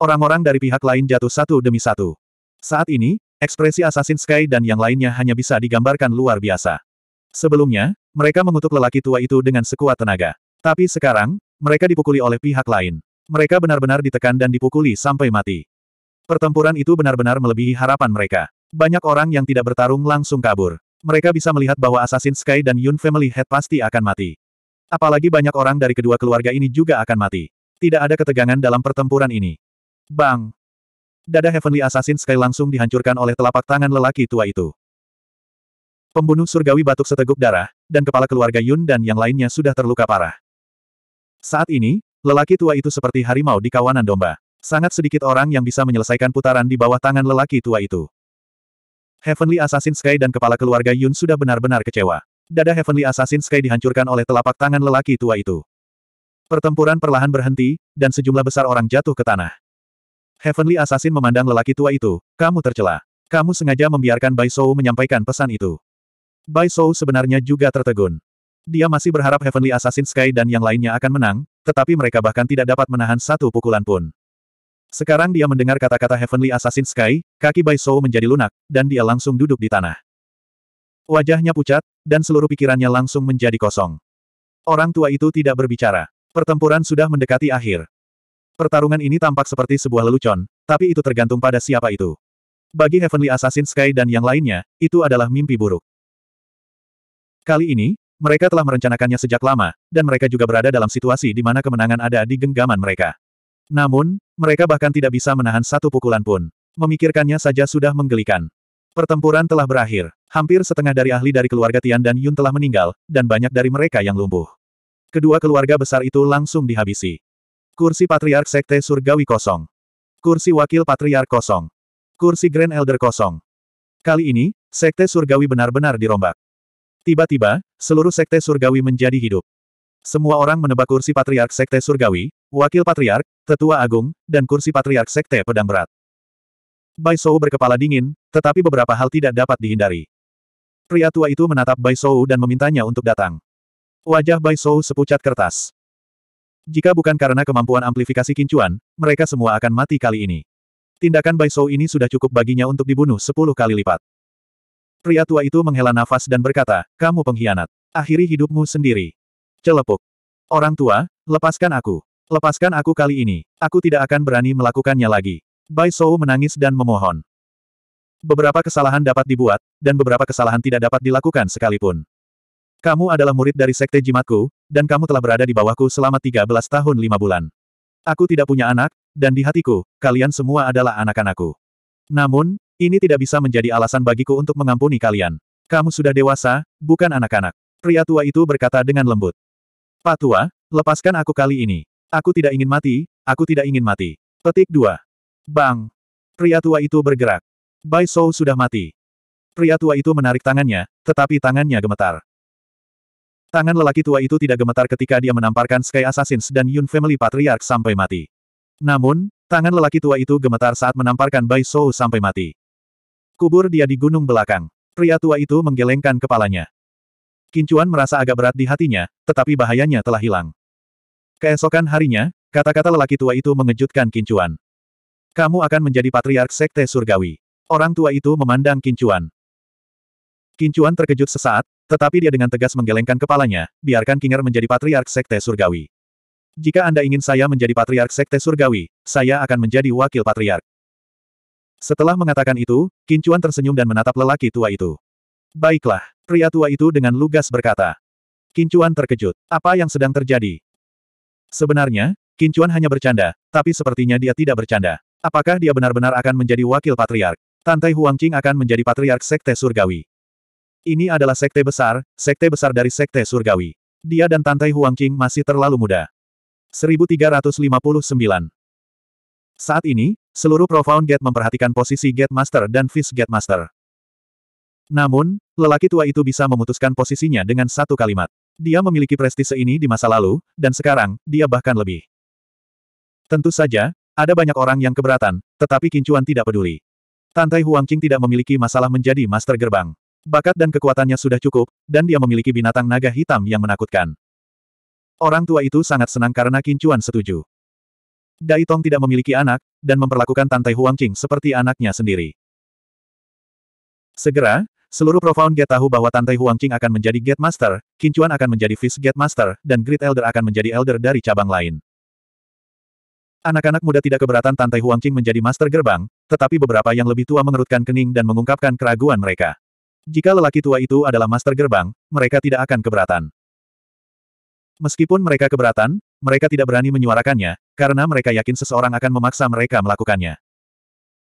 S1: Orang-orang dari pihak lain jatuh satu demi satu. Saat ini, ekspresi Assassin Sky dan yang lainnya hanya bisa digambarkan luar biasa. Sebelumnya, mereka mengutuk lelaki tua itu dengan sekuat tenaga. Tapi sekarang, mereka dipukuli oleh pihak lain. Mereka benar-benar ditekan dan dipukuli sampai mati. Pertempuran itu benar-benar melebihi harapan mereka. Banyak orang yang tidak bertarung langsung kabur. Mereka bisa melihat bahwa Assassin Sky dan Yun Family Head pasti akan mati. Apalagi banyak orang dari kedua keluarga ini juga akan mati. Tidak ada ketegangan dalam pertempuran ini. Bang! Dada Heavenly Assassin Sky langsung dihancurkan oleh telapak tangan lelaki tua itu. Pembunuh surgawi batuk seteguk darah, dan kepala keluarga Yun dan yang lainnya sudah terluka parah. Saat ini, lelaki tua itu seperti harimau di kawanan domba. Sangat sedikit orang yang bisa menyelesaikan putaran di bawah tangan lelaki tua itu. Heavenly Assassin Sky dan kepala keluarga Yun sudah benar-benar kecewa. Dada Heavenly Assassin Sky dihancurkan oleh telapak tangan lelaki tua itu. Pertempuran perlahan berhenti, dan sejumlah besar orang jatuh ke tanah. Heavenly Assassin memandang lelaki tua itu, kamu tercela. Kamu sengaja membiarkan Bai Shou menyampaikan pesan itu. Bai Shou sebenarnya juga tertegun. Dia masih berharap Heavenly Assassin Sky dan yang lainnya akan menang, tetapi mereka bahkan tidak dapat menahan satu pukulan pun. Sekarang dia mendengar kata-kata Heavenly Assassin Sky, kaki Bai Shou menjadi lunak, dan dia langsung duduk di tanah. Wajahnya pucat, dan seluruh pikirannya langsung menjadi kosong. Orang tua itu tidak berbicara. Pertempuran sudah mendekati akhir. Pertarungan ini tampak seperti sebuah lelucon, tapi itu tergantung pada siapa itu. Bagi Heavenly Assassin Sky dan yang lainnya, itu adalah mimpi buruk. Kali ini, mereka telah merencanakannya sejak lama, dan mereka juga berada dalam situasi di mana kemenangan ada di genggaman mereka. Namun, mereka bahkan tidak bisa menahan satu pukulan pun. Memikirkannya saja sudah menggelikan. Pertempuran telah berakhir. Hampir setengah dari ahli dari keluarga Tian dan Yun telah meninggal, dan banyak dari mereka yang lumpuh. Kedua keluarga besar itu langsung dihabisi. Kursi Patriark Sekte Surgawi kosong. Kursi Wakil Patriark kosong. Kursi Grand Elder kosong. Kali ini, Sekte Surgawi benar-benar dirombak. Tiba-tiba, seluruh sekte surgawi menjadi hidup. Semua orang menebak kursi patriark sekte surgawi, wakil patriark, tetua agung, dan kursi patriark sekte pedang berat. Bai Shou berkepala dingin, tetapi beberapa hal tidak dapat dihindari. Pria tua itu menatap Bai Shou dan memintanya untuk datang. Wajah Bai Shou sepucat kertas. Jika bukan karena kemampuan amplifikasi kincuan, mereka semua akan mati kali ini. Tindakan Bai Shou ini sudah cukup baginya untuk dibunuh sepuluh kali lipat. Pria tua itu menghela nafas dan berkata, kamu pengkhianat. Akhiri hidupmu sendiri. Celepuk. Orang tua, lepaskan aku. Lepaskan aku kali ini. Aku tidak akan berani melakukannya lagi. Bai Shou menangis dan memohon. Beberapa kesalahan dapat dibuat, dan beberapa kesalahan tidak dapat dilakukan sekalipun. Kamu adalah murid dari sekte jimatku, dan kamu telah berada di bawahku selama 13 tahun 5 bulan. Aku tidak punya anak, dan di hatiku, kalian semua adalah anak-anakku. Namun, ini tidak bisa menjadi alasan bagiku untuk mengampuni kalian. Kamu sudah dewasa, bukan anak-anak. Pria tua itu berkata dengan lembut. Pak tua, lepaskan aku kali ini. Aku tidak ingin mati, aku tidak ingin mati. Petik 2. Bang! Pria tua itu bergerak. Bai Shou sudah mati. Pria tua itu menarik tangannya, tetapi tangannya gemetar. Tangan lelaki tua itu tidak gemetar ketika dia menamparkan Sky Assassins dan Yun Family Patriarch sampai mati. Namun, tangan lelaki tua itu gemetar saat menamparkan Bai Shou sampai mati. Kubur dia di gunung belakang. Pria tua itu menggelengkan kepalanya. Kincuan merasa agak berat di hatinya, tetapi bahayanya telah hilang. Keesokan harinya, kata-kata lelaki tua itu mengejutkan Kincuan. Kamu akan menjadi patriark sekte surgawi. Orang tua itu memandang Kincuan. Kincuan terkejut sesaat, tetapi dia dengan tegas menggelengkan kepalanya, biarkan Kinger menjadi patriark sekte surgawi. Jika Anda ingin saya menjadi patriark sekte surgawi, saya akan menjadi wakil patriark. Setelah mengatakan itu, Kincuan tersenyum dan menatap lelaki tua itu. Baiklah, pria tua itu dengan lugas berkata. Kincuan terkejut. Apa yang sedang terjadi? Sebenarnya, Kincuan hanya bercanda, tapi sepertinya dia tidak bercanda. Apakah dia benar-benar akan menjadi wakil patriark? Tante Huangqing akan menjadi patriark sekte surgawi. Ini adalah sekte besar, sekte besar dari sekte surgawi. Dia dan Tante Huangqing masih terlalu muda. 1359 Saat ini, Seluruh Profound Gate memperhatikan posisi Gate Master dan Fish Gate Master. Namun, lelaki tua itu bisa memutuskan posisinya dengan satu kalimat. Dia memiliki prestise ini di masa lalu, dan sekarang, dia bahkan lebih. Tentu saja, ada banyak orang yang keberatan, tetapi Kincuan tidak peduli. Tantai Huangqing tidak memiliki masalah menjadi master gerbang. Bakat dan kekuatannya sudah cukup, dan dia memiliki binatang naga hitam yang menakutkan. Orang tua itu sangat senang karena Kincuan setuju. Dai Tong tidak memiliki anak, dan memperlakukan Tantai Huang Qing seperti anaknya sendiri. Segera, seluruh Profound Gate tahu bahwa Tantai Huang Qing akan menjadi Gate Master, Kincuan akan menjadi Fish Gate Master, dan Great Elder akan menjadi Elder dari cabang lain. Anak-anak muda tidak keberatan Tantai Huang Qing menjadi Master Gerbang, tetapi beberapa yang lebih tua mengerutkan kening dan mengungkapkan keraguan mereka. Jika lelaki tua itu adalah Master Gerbang, mereka tidak akan keberatan. Meskipun mereka keberatan, mereka tidak berani menyuarakannya, karena mereka yakin seseorang akan memaksa mereka melakukannya.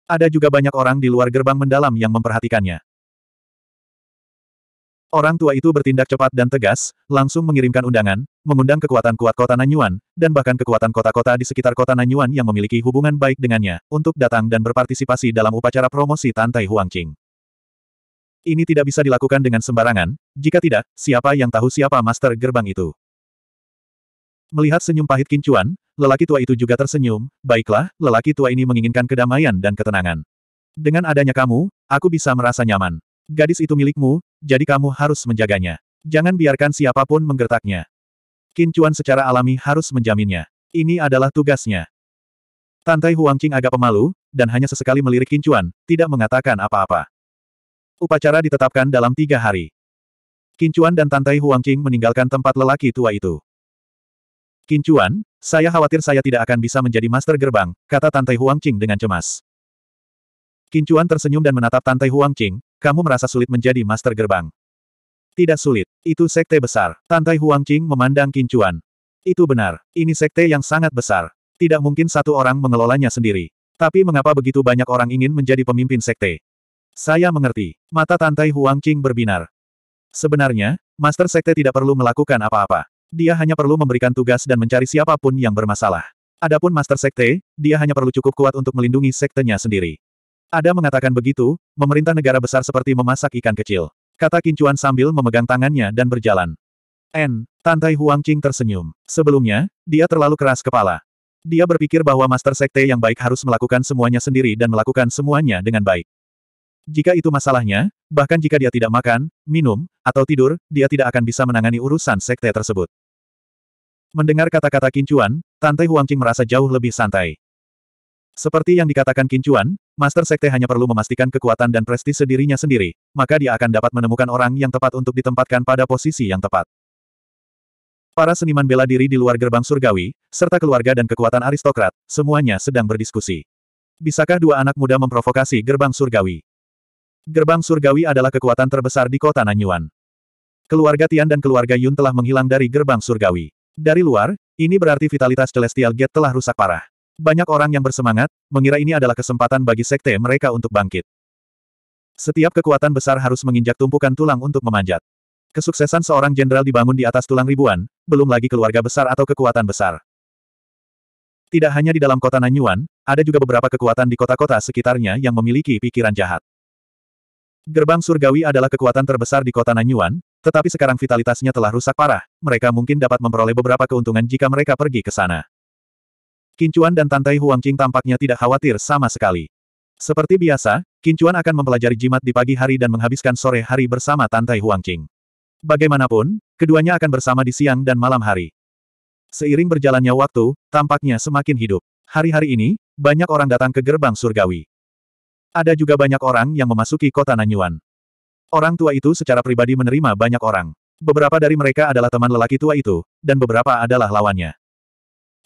S1: Ada juga banyak orang di luar gerbang mendalam yang memperhatikannya. Orang tua itu bertindak cepat dan tegas, langsung mengirimkan undangan, mengundang kekuatan kuat kota Nanyuan, dan bahkan kekuatan kota-kota di sekitar kota Nanyuan yang memiliki hubungan baik dengannya, untuk datang dan berpartisipasi dalam upacara promosi Tantai Huangqing. Ini tidak bisa dilakukan dengan sembarangan, jika tidak, siapa yang tahu siapa master gerbang itu? Melihat senyum pahit Kincuan, lelaki tua itu juga tersenyum, baiklah, lelaki tua ini menginginkan kedamaian dan ketenangan. Dengan adanya kamu, aku bisa merasa nyaman. Gadis itu milikmu, jadi kamu harus menjaganya. Jangan biarkan siapapun menggertaknya. Kincuan secara alami harus menjaminnya. Ini adalah tugasnya. Tantai Huangqing agak pemalu, dan hanya sesekali melirik Kincuan, tidak mengatakan apa-apa. Upacara ditetapkan dalam tiga hari. Kincuan dan Tantai Huangqing meninggalkan tempat lelaki tua itu. Kincuan, saya khawatir saya tidak akan bisa menjadi master gerbang, kata Tante Huang Qing dengan cemas. Kincuan tersenyum dan menatap Tante Huang Qing, kamu merasa sulit menjadi master gerbang. Tidak sulit, itu sekte besar. Tante Huang Qing memandang Kincuan. Itu benar, ini sekte yang sangat besar. Tidak mungkin satu orang mengelolanya sendiri. Tapi mengapa begitu banyak orang ingin menjadi pemimpin sekte? Saya mengerti. Mata Tantai Huang Qing berbinar. Sebenarnya, Master Sekte tidak perlu melakukan apa-apa. Dia hanya perlu memberikan tugas dan mencari siapapun yang bermasalah. Adapun Master Sekte, dia hanya perlu cukup kuat untuk melindungi sektenya sendiri. Ada mengatakan begitu, memerintah negara besar seperti memasak ikan kecil. Kata Kincuan sambil memegang tangannya dan berjalan. N. Tantai Huang Qing tersenyum. Sebelumnya, dia terlalu keras kepala. Dia berpikir bahwa Master Sekte yang baik harus melakukan semuanya sendiri dan melakukan semuanya dengan baik. Jika itu masalahnya, bahkan jika dia tidak makan, minum, atau tidur, dia tidak akan bisa menangani urusan sekte tersebut. Mendengar kata-kata Kincuan, Tante Huangqing merasa jauh lebih santai. Seperti yang dikatakan Kincuan, Master Sekte hanya perlu memastikan kekuatan dan prestise dirinya sendiri, maka dia akan dapat menemukan orang yang tepat untuk ditempatkan pada posisi yang tepat. Para seniman bela diri di luar gerbang surgawi, serta keluarga dan kekuatan aristokrat, semuanya sedang berdiskusi. Bisakah dua anak muda memprovokasi gerbang surgawi? Gerbang surgawi adalah kekuatan terbesar di kota Nanyuan. Keluarga Tian dan keluarga Yun telah menghilang dari gerbang surgawi. Dari luar, ini berarti vitalitas Celestial Gate telah rusak parah. Banyak orang yang bersemangat, mengira ini adalah kesempatan bagi sekte mereka untuk bangkit. Setiap kekuatan besar harus menginjak tumpukan tulang untuk memanjat. Kesuksesan seorang jenderal dibangun di atas tulang ribuan, belum lagi keluarga besar atau kekuatan besar. Tidak hanya di dalam kota Nanyuan, ada juga beberapa kekuatan di kota-kota sekitarnya yang memiliki pikiran jahat. Gerbang surgawi adalah kekuatan terbesar di kota Nanyuan, tetapi sekarang vitalitasnya telah rusak parah, mereka mungkin dapat memperoleh beberapa keuntungan jika mereka pergi ke sana. Kincuan dan Tantai Huangqing tampaknya tidak khawatir sama sekali. Seperti biasa, Kincuan akan mempelajari jimat di pagi hari dan menghabiskan sore hari bersama Tantai Huangqing. Bagaimanapun, keduanya akan bersama di siang dan malam hari. Seiring berjalannya waktu, tampaknya semakin hidup. Hari-hari ini, banyak orang datang ke gerbang surgawi. Ada juga banyak orang yang memasuki kota Nanyuan. Orang tua itu secara pribadi menerima banyak orang. Beberapa dari mereka adalah teman lelaki tua itu, dan beberapa adalah lawannya.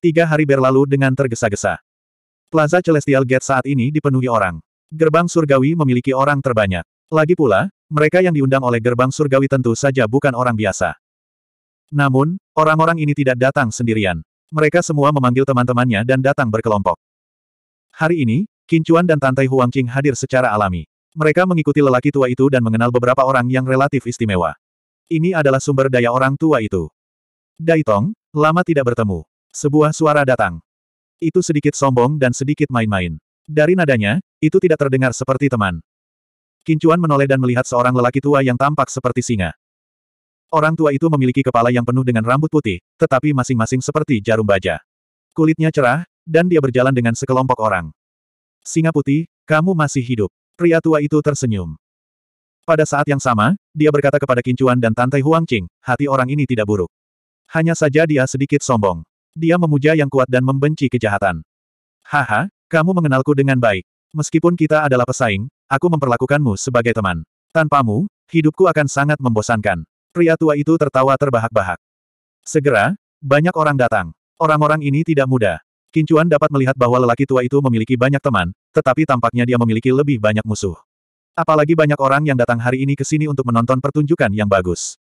S1: Tiga hari berlalu dengan tergesa-gesa. Plaza Celestial Gate saat ini dipenuhi orang. Gerbang surgawi memiliki orang terbanyak. Lagi pula, mereka yang diundang oleh gerbang surgawi tentu saja bukan orang biasa. Namun, orang-orang ini tidak datang sendirian. Mereka semua memanggil teman-temannya dan datang berkelompok. Hari ini, Kincuan dan Tantai Huangqing hadir secara alami. Mereka mengikuti lelaki tua itu dan mengenal beberapa orang yang relatif istimewa. Ini adalah sumber daya orang tua itu. Daitong, lama tidak bertemu. Sebuah suara datang. Itu sedikit sombong dan sedikit main-main. Dari nadanya, itu tidak terdengar seperti teman. Kincuan menoleh dan melihat seorang lelaki tua yang tampak seperti singa. Orang tua itu memiliki kepala yang penuh dengan rambut putih, tetapi masing-masing seperti jarum baja. Kulitnya cerah, dan dia berjalan dengan sekelompok orang. Singa putih, kamu masih hidup. Pria tua itu tersenyum. Pada saat yang sama, dia berkata kepada Kincuan dan Tante Huang Qing, hati orang ini tidak buruk. Hanya saja dia sedikit sombong. Dia memuja yang kuat dan membenci kejahatan. Haha, kamu mengenalku dengan baik. Meskipun kita adalah pesaing, aku memperlakukanmu sebagai teman. Tanpamu, hidupku akan sangat membosankan. Pria tua itu tertawa terbahak-bahak. Segera, banyak orang datang. Orang-orang ini tidak muda. Kincuan dapat melihat bahwa lelaki tua itu memiliki banyak teman, tetapi tampaknya dia memiliki lebih banyak musuh. Apalagi banyak orang yang datang hari ini ke sini untuk menonton pertunjukan yang bagus.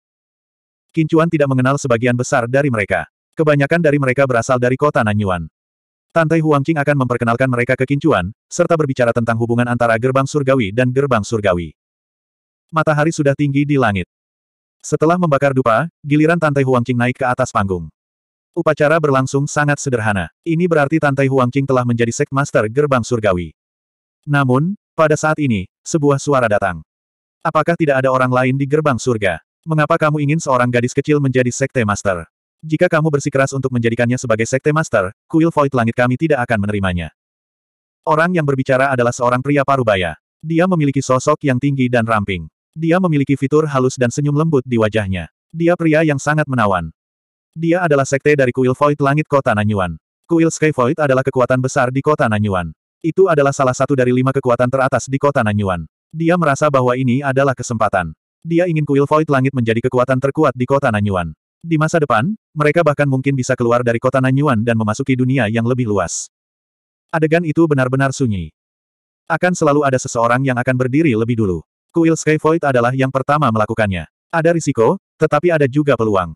S1: Kincuan tidak mengenal sebagian besar dari mereka. Kebanyakan dari mereka berasal dari kota Nanyuan. Huang Huangqing akan memperkenalkan mereka ke Kincuan, serta berbicara tentang hubungan antara gerbang surgawi dan gerbang surgawi. Matahari sudah tinggi di langit. Setelah membakar dupa, giliran Huang Huangqing naik ke atas panggung. Upacara berlangsung sangat sederhana. Ini berarti Tantai Huangqing telah menjadi Master Gerbang Surgawi. Namun, pada saat ini, sebuah suara datang. Apakah tidak ada orang lain di Gerbang Surga? Mengapa kamu ingin seorang gadis kecil menjadi Sekte Master? Jika kamu bersikeras untuk menjadikannya sebagai Sekte Master, kuil Void Langit kami tidak akan menerimanya. Orang yang berbicara adalah seorang pria parubaya. Dia memiliki sosok yang tinggi dan ramping. Dia memiliki fitur halus dan senyum lembut di wajahnya. Dia pria yang sangat menawan. Dia adalah sekte dari kuil Void Langit Kota Nanyuan. Kuil Sky Void adalah kekuatan besar di Kota Nanyuan. Itu adalah salah satu dari lima kekuatan teratas di Kota Nanyuan. Dia merasa bahwa ini adalah kesempatan. Dia ingin kuil Void Langit menjadi kekuatan terkuat di Kota Nanyuan. Di masa depan, mereka bahkan mungkin bisa keluar dari Kota Nanyuan dan memasuki dunia yang lebih luas. Adegan itu benar-benar sunyi. Akan selalu ada seseorang yang akan berdiri lebih dulu. Kuil Sky Void adalah yang pertama melakukannya. Ada risiko, tetapi ada juga peluang.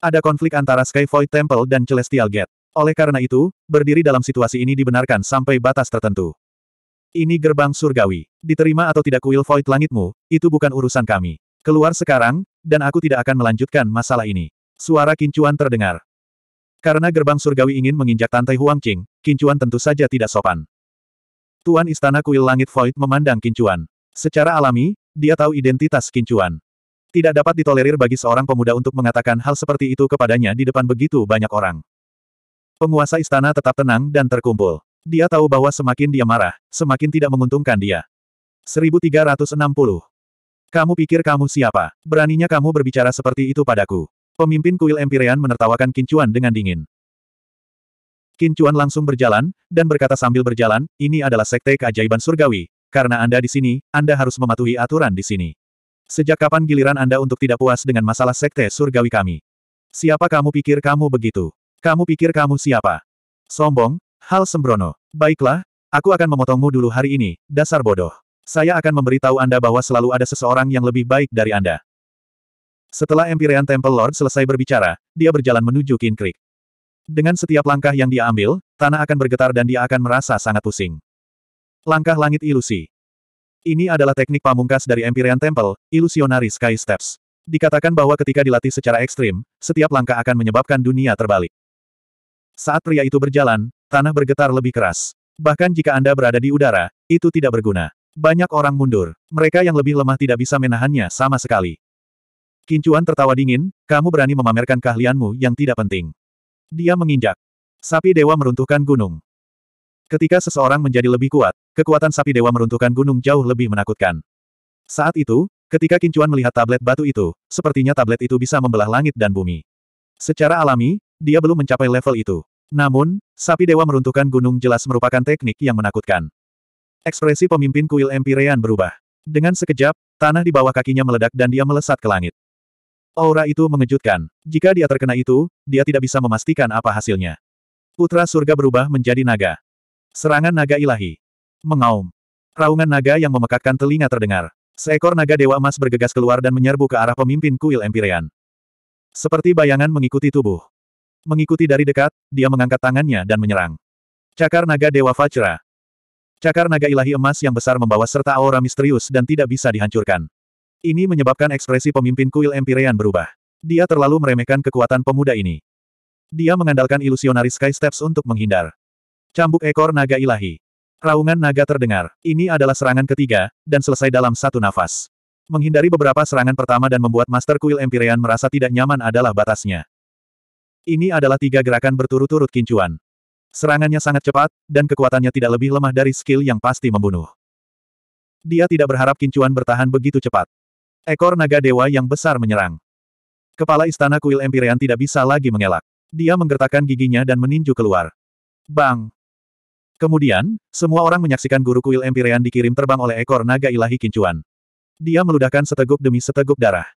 S1: Ada konflik antara Sky Void Temple dan Celestial Gate. Oleh karena itu, berdiri dalam situasi ini dibenarkan sampai batas tertentu. Ini gerbang surgawi. Diterima atau tidak kuil Void Langitmu, itu bukan urusan kami. Keluar sekarang, dan aku tidak akan melanjutkan masalah ini. Suara kincuan terdengar. Karena gerbang surgawi ingin menginjak Tantai Qing, kincuan tentu saja tidak sopan. Tuan Istana Kuil Langit Void memandang kincuan. Secara alami, dia tahu identitas kincuan. Tidak dapat ditolerir bagi seorang pemuda untuk mengatakan hal seperti itu kepadanya di depan begitu banyak orang. Penguasa istana tetap tenang dan terkumpul. Dia tahu bahwa semakin dia marah, semakin tidak menguntungkan dia. 1360. Kamu pikir kamu siapa? Beraninya kamu berbicara seperti itu padaku. Pemimpin kuil Empyrean menertawakan Kincuan dengan dingin. Kincuan langsung berjalan, dan berkata sambil berjalan, ini adalah sekte keajaiban surgawi, karena Anda di sini, Anda harus mematuhi aturan di sini. Sejak kapan giliran Anda untuk tidak puas dengan masalah sekte surgawi kami? Siapa kamu pikir kamu begitu? Kamu pikir kamu siapa? Sombong, hal sembrono. Baiklah, aku akan memotongmu dulu hari ini, dasar bodoh. Saya akan memberitahu Anda bahwa selalu ada seseorang yang lebih baik dari Anda. Setelah Empyrean Temple Lord selesai berbicara, dia berjalan menuju Kin Creek. Dengan setiap langkah yang dia ambil, tanah akan bergetar dan dia akan merasa sangat pusing. Langkah langit ilusi. Ini adalah teknik pamungkas dari Empyrean Temple, Illusionary Sky Steps. Dikatakan bahwa ketika dilatih secara ekstrim, setiap langkah akan menyebabkan dunia terbalik. Saat pria itu berjalan, tanah bergetar lebih keras. Bahkan jika Anda berada di udara, itu tidak berguna. Banyak orang mundur. Mereka yang lebih lemah tidak bisa menahannya sama sekali. Kincuan tertawa dingin, kamu berani memamerkan keahlianmu yang tidak penting. Dia menginjak. Sapi dewa meruntuhkan gunung. Ketika seseorang menjadi lebih kuat, Kekuatan sapi dewa meruntuhkan gunung jauh lebih menakutkan. Saat itu, ketika Kincuan melihat tablet batu itu, sepertinya tablet itu bisa membelah langit dan bumi. Secara alami, dia belum mencapai level itu. Namun, sapi dewa meruntuhkan gunung jelas merupakan teknik yang menakutkan. Ekspresi pemimpin kuil Empirean berubah. Dengan sekejap, tanah di bawah kakinya meledak dan dia melesat ke langit. Aura itu mengejutkan. Jika dia terkena itu, dia tidak bisa memastikan apa hasilnya. Putra surga berubah menjadi naga. Serangan naga ilahi. Mengaum. Raungan naga yang memekakkan telinga terdengar. Seekor naga dewa emas bergegas keluar dan menyerbu ke arah pemimpin kuil Empyrean. Seperti bayangan mengikuti tubuh. Mengikuti dari dekat, dia mengangkat tangannya dan menyerang. Cakar naga dewa Vajra. Cakar naga ilahi emas yang besar membawa serta aura misterius dan tidak bisa dihancurkan. Ini menyebabkan ekspresi pemimpin kuil Empyrean berubah. Dia terlalu meremehkan kekuatan pemuda ini. Dia mengandalkan ilusionaris Sky Steps untuk menghindar. Cambuk ekor naga ilahi. Raungan naga terdengar. Ini adalah serangan ketiga, dan selesai dalam satu nafas. Menghindari beberapa serangan pertama dan membuat Master Kuil Empyrean merasa tidak nyaman adalah batasnya. Ini adalah tiga gerakan berturut-turut kincuan. Serangannya sangat cepat, dan kekuatannya tidak lebih lemah dari skill yang pasti membunuh. Dia tidak berharap kincuan bertahan begitu cepat. Ekor naga dewa yang besar menyerang. Kepala istana kuil Empyrean tidak bisa lagi mengelak. Dia menggertakkan giginya dan meninju keluar. Bang! Kemudian, semua orang menyaksikan guru kuil Empyrean dikirim terbang oleh ekor naga ilahi Kincuan. Dia meludahkan seteguk demi seteguk darah.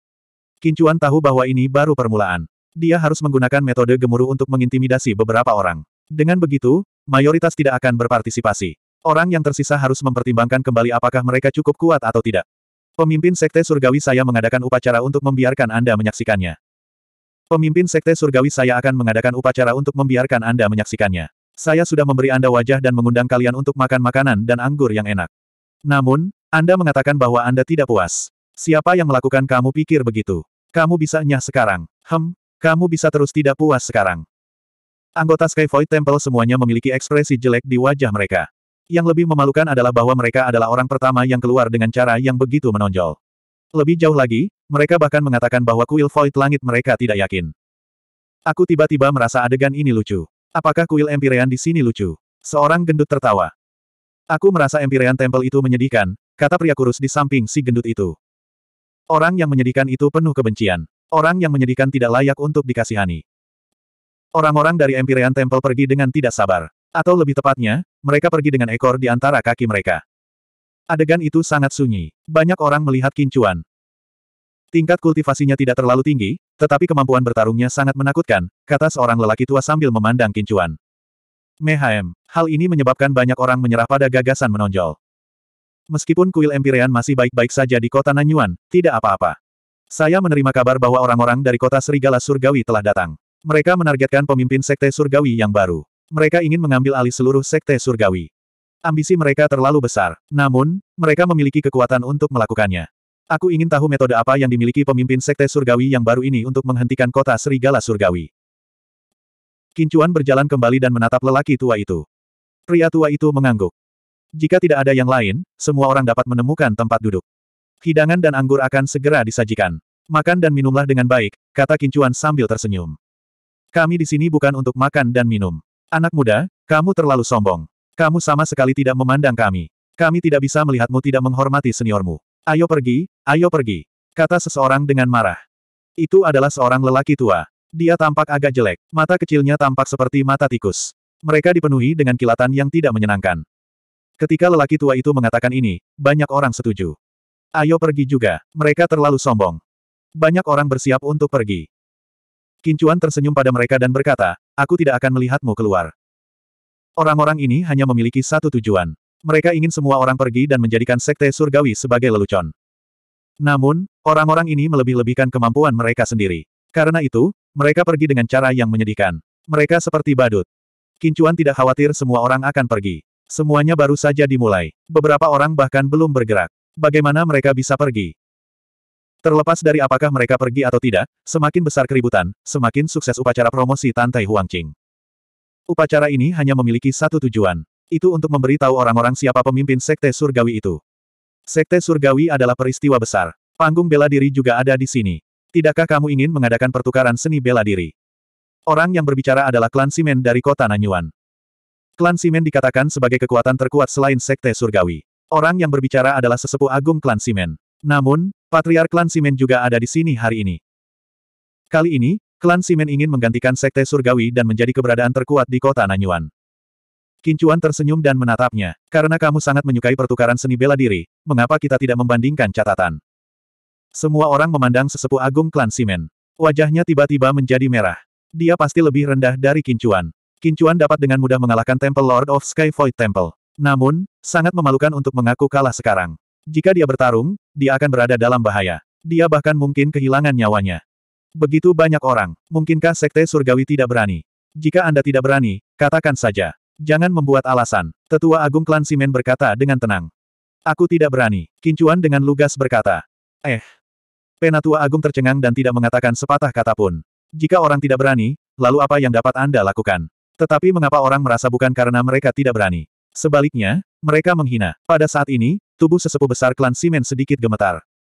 S1: Kincuan tahu bahwa ini baru permulaan. Dia harus menggunakan metode gemuruh untuk mengintimidasi beberapa orang. Dengan begitu, mayoritas tidak akan berpartisipasi. Orang yang tersisa harus mempertimbangkan kembali apakah mereka cukup kuat atau tidak. Pemimpin Sekte Surgawi saya mengadakan upacara untuk membiarkan Anda menyaksikannya. Pemimpin Sekte Surgawi saya akan mengadakan upacara untuk membiarkan Anda menyaksikannya. Saya sudah memberi Anda wajah dan mengundang kalian untuk makan makanan dan anggur yang enak. Namun, Anda mengatakan bahwa Anda tidak puas. Siapa yang melakukan kamu pikir begitu? Kamu bisa nyah sekarang. Hem, kamu bisa terus tidak puas sekarang. Anggota Sky Void Temple semuanya memiliki ekspresi jelek di wajah mereka. Yang lebih memalukan adalah bahwa mereka adalah orang pertama yang keluar dengan cara yang begitu menonjol. Lebih jauh lagi, mereka bahkan mengatakan bahwa kuil Void Langit mereka tidak yakin. Aku tiba-tiba merasa adegan ini lucu. Apakah kuil Empirean di sini lucu? Seorang gendut tertawa. Aku merasa Empirean Temple itu menyedihkan, kata pria kurus di samping si gendut itu. Orang yang menyedihkan itu penuh kebencian. Orang yang menyedihkan tidak layak untuk dikasihani. Orang-orang dari Empirean Temple pergi dengan tidak sabar. Atau lebih tepatnya, mereka pergi dengan ekor di antara kaki mereka. Adegan itu sangat sunyi. Banyak orang melihat kincuan. Tingkat kultivasinya tidak terlalu tinggi, tetapi kemampuan bertarungnya sangat menakutkan, kata seorang lelaki tua sambil memandang kincuan. Mehaem, hal ini menyebabkan banyak orang menyerah pada gagasan menonjol. Meskipun kuil Empyrean masih baik-baik saja di kota Nanyuan, tidak apa-apa. Saya menerima kabar bahwa orang-orang dari kota Serigala Surgawi telah datang. Mereka menargetkan pemimpin Sekte Surgawi yang baru. Mereka ingin mengambil alih seluruh Sekte Surgawi. Ambisi mereka terlalu besar, namun, mereka memiliki kekuatan untuk melakukannya. Aku ingin tahu metode apa yang dimiliki pemimpin Sekte Surgawi yang baru ini untuk menghentikan kota Serigala Surgawi. Kincuan berjalan kembali dan menatap lelaki tua itu. Pria tua itu mengangguk. Jika tidak ada yang lain, semua orang dapat menemukan tempat duduk. Hidangan dan anggur akan segera disajikan. Makan dan minumlah dengan baik, kata Kincuan sambil tersenyum. Kami di sini bukan untuk makan dan minum. Anak muda, kamu terlalu sombong. Kamu sama sekali tidak memandang kami. Kami tidak bisa melihatmu tidak menghormati seniormu. Ayo pergi, ayo pergi. Kata seseorang dengan marah. Itu adalah seorang lelaki tua. Dia tampak agak jelek, mata kecilnya tampak seperti mata tikus. Mereka dipenuhi dengan kilatan yang tidak menyenangkan. Ketika lelaki tua itu mengatakan ini, banyak orang setuju. Ayo pergi juga, mereka terlalu sombong. Banyak orang bersiap untuk pergi. Kincuan tersenyum pada mereka dan berkata, aku tidak akan melihatmu keluar. Orang-orang ini hanya memiliki satu tujuan. Mereka ingin semua orang pergi dan menjadikan sekte surgawi sebagai lelucon. Namun, orang-orang ini melebih-lebihkan kemampuan mereka sendiri. Karena itu, mereka pergi dengan cara yang menyedihkan. Mereka seperti badut. Kincuan tidak khawatir semua orang akan pergi. Semuanya baru saja dimulai. Beberapa orang bahkan belum bergerak. Bagaimana mereka bisa pergi? Terlepas dari apakah mereka pergi atau tidak, semakin besar keributan, semakin sukses upacara promosi Tantai Huangqing. Upacara ini hanya memiliki satu tujuan itu untuk memberitahu orang-orang siapa pemimpin Sekte Surgawi itu. Sekte Surgawi adalah peristiwa besar. Panggung bela diri juga ada di sini. Tidakkah kamu ingin mengadakan pertukaran seni bela diri? Orang yang berbicara adalah klan Simen dari kota Nanyuan. Klan Simen dikatakan sebagai kekuatan terkuat selain Sekte Surgawi. Orang yang berbicara adalah sesepuh agung klan Simen. Namun, Patriark klan Simen juga ada di sini hari ini. Kali ini, klan Simen ingin menggantikan Sekte Surgawi dan menjadi keberadaan terkuat di kota Nanyuan. Kincuan tersenyum dan menatapnya. Karena kamu sangat menyukai pertukaran seni bela diri, mengapa kita tidak membandingkan catatan? Semua orang memandang sesepuh agung klan Simen. Wajahnya tiba-tiba menjadi merah. Dia pasti lebih rendah dari Kincuan. Kincuan dapat dengan mudah mengalahkan Temple Lord of Sky Void Temple. Namun, sangat memalukan untuk mengaku kalah sekarang. Jika dia bertarung, dia akan berada dalam bahaya. Dia bahkan mungkin kehilangan nyawanya. Begitu banyak orang, mungkinkah Sekte Surgawi tidak berani? Jika Anda tidak berani, katakan saja. Jangan membuat alasan, tetua agung klan Simen berkata dengan tenang. Aku tidak berani, Kincuan dengan lugas berkata. Eh. Penatua agung tercengang dan tidak mengatakan sepatah kata pun. Jika orang tidak berani, lalu apa yang dapat Anda lakukan? Tetapi mengapa orang merasa bukan karena mereka tidak berani? Sebaliknya, mereka menghina. Pada saat ini, tubuh sesepuh besar klan Simen sedikit gemetar.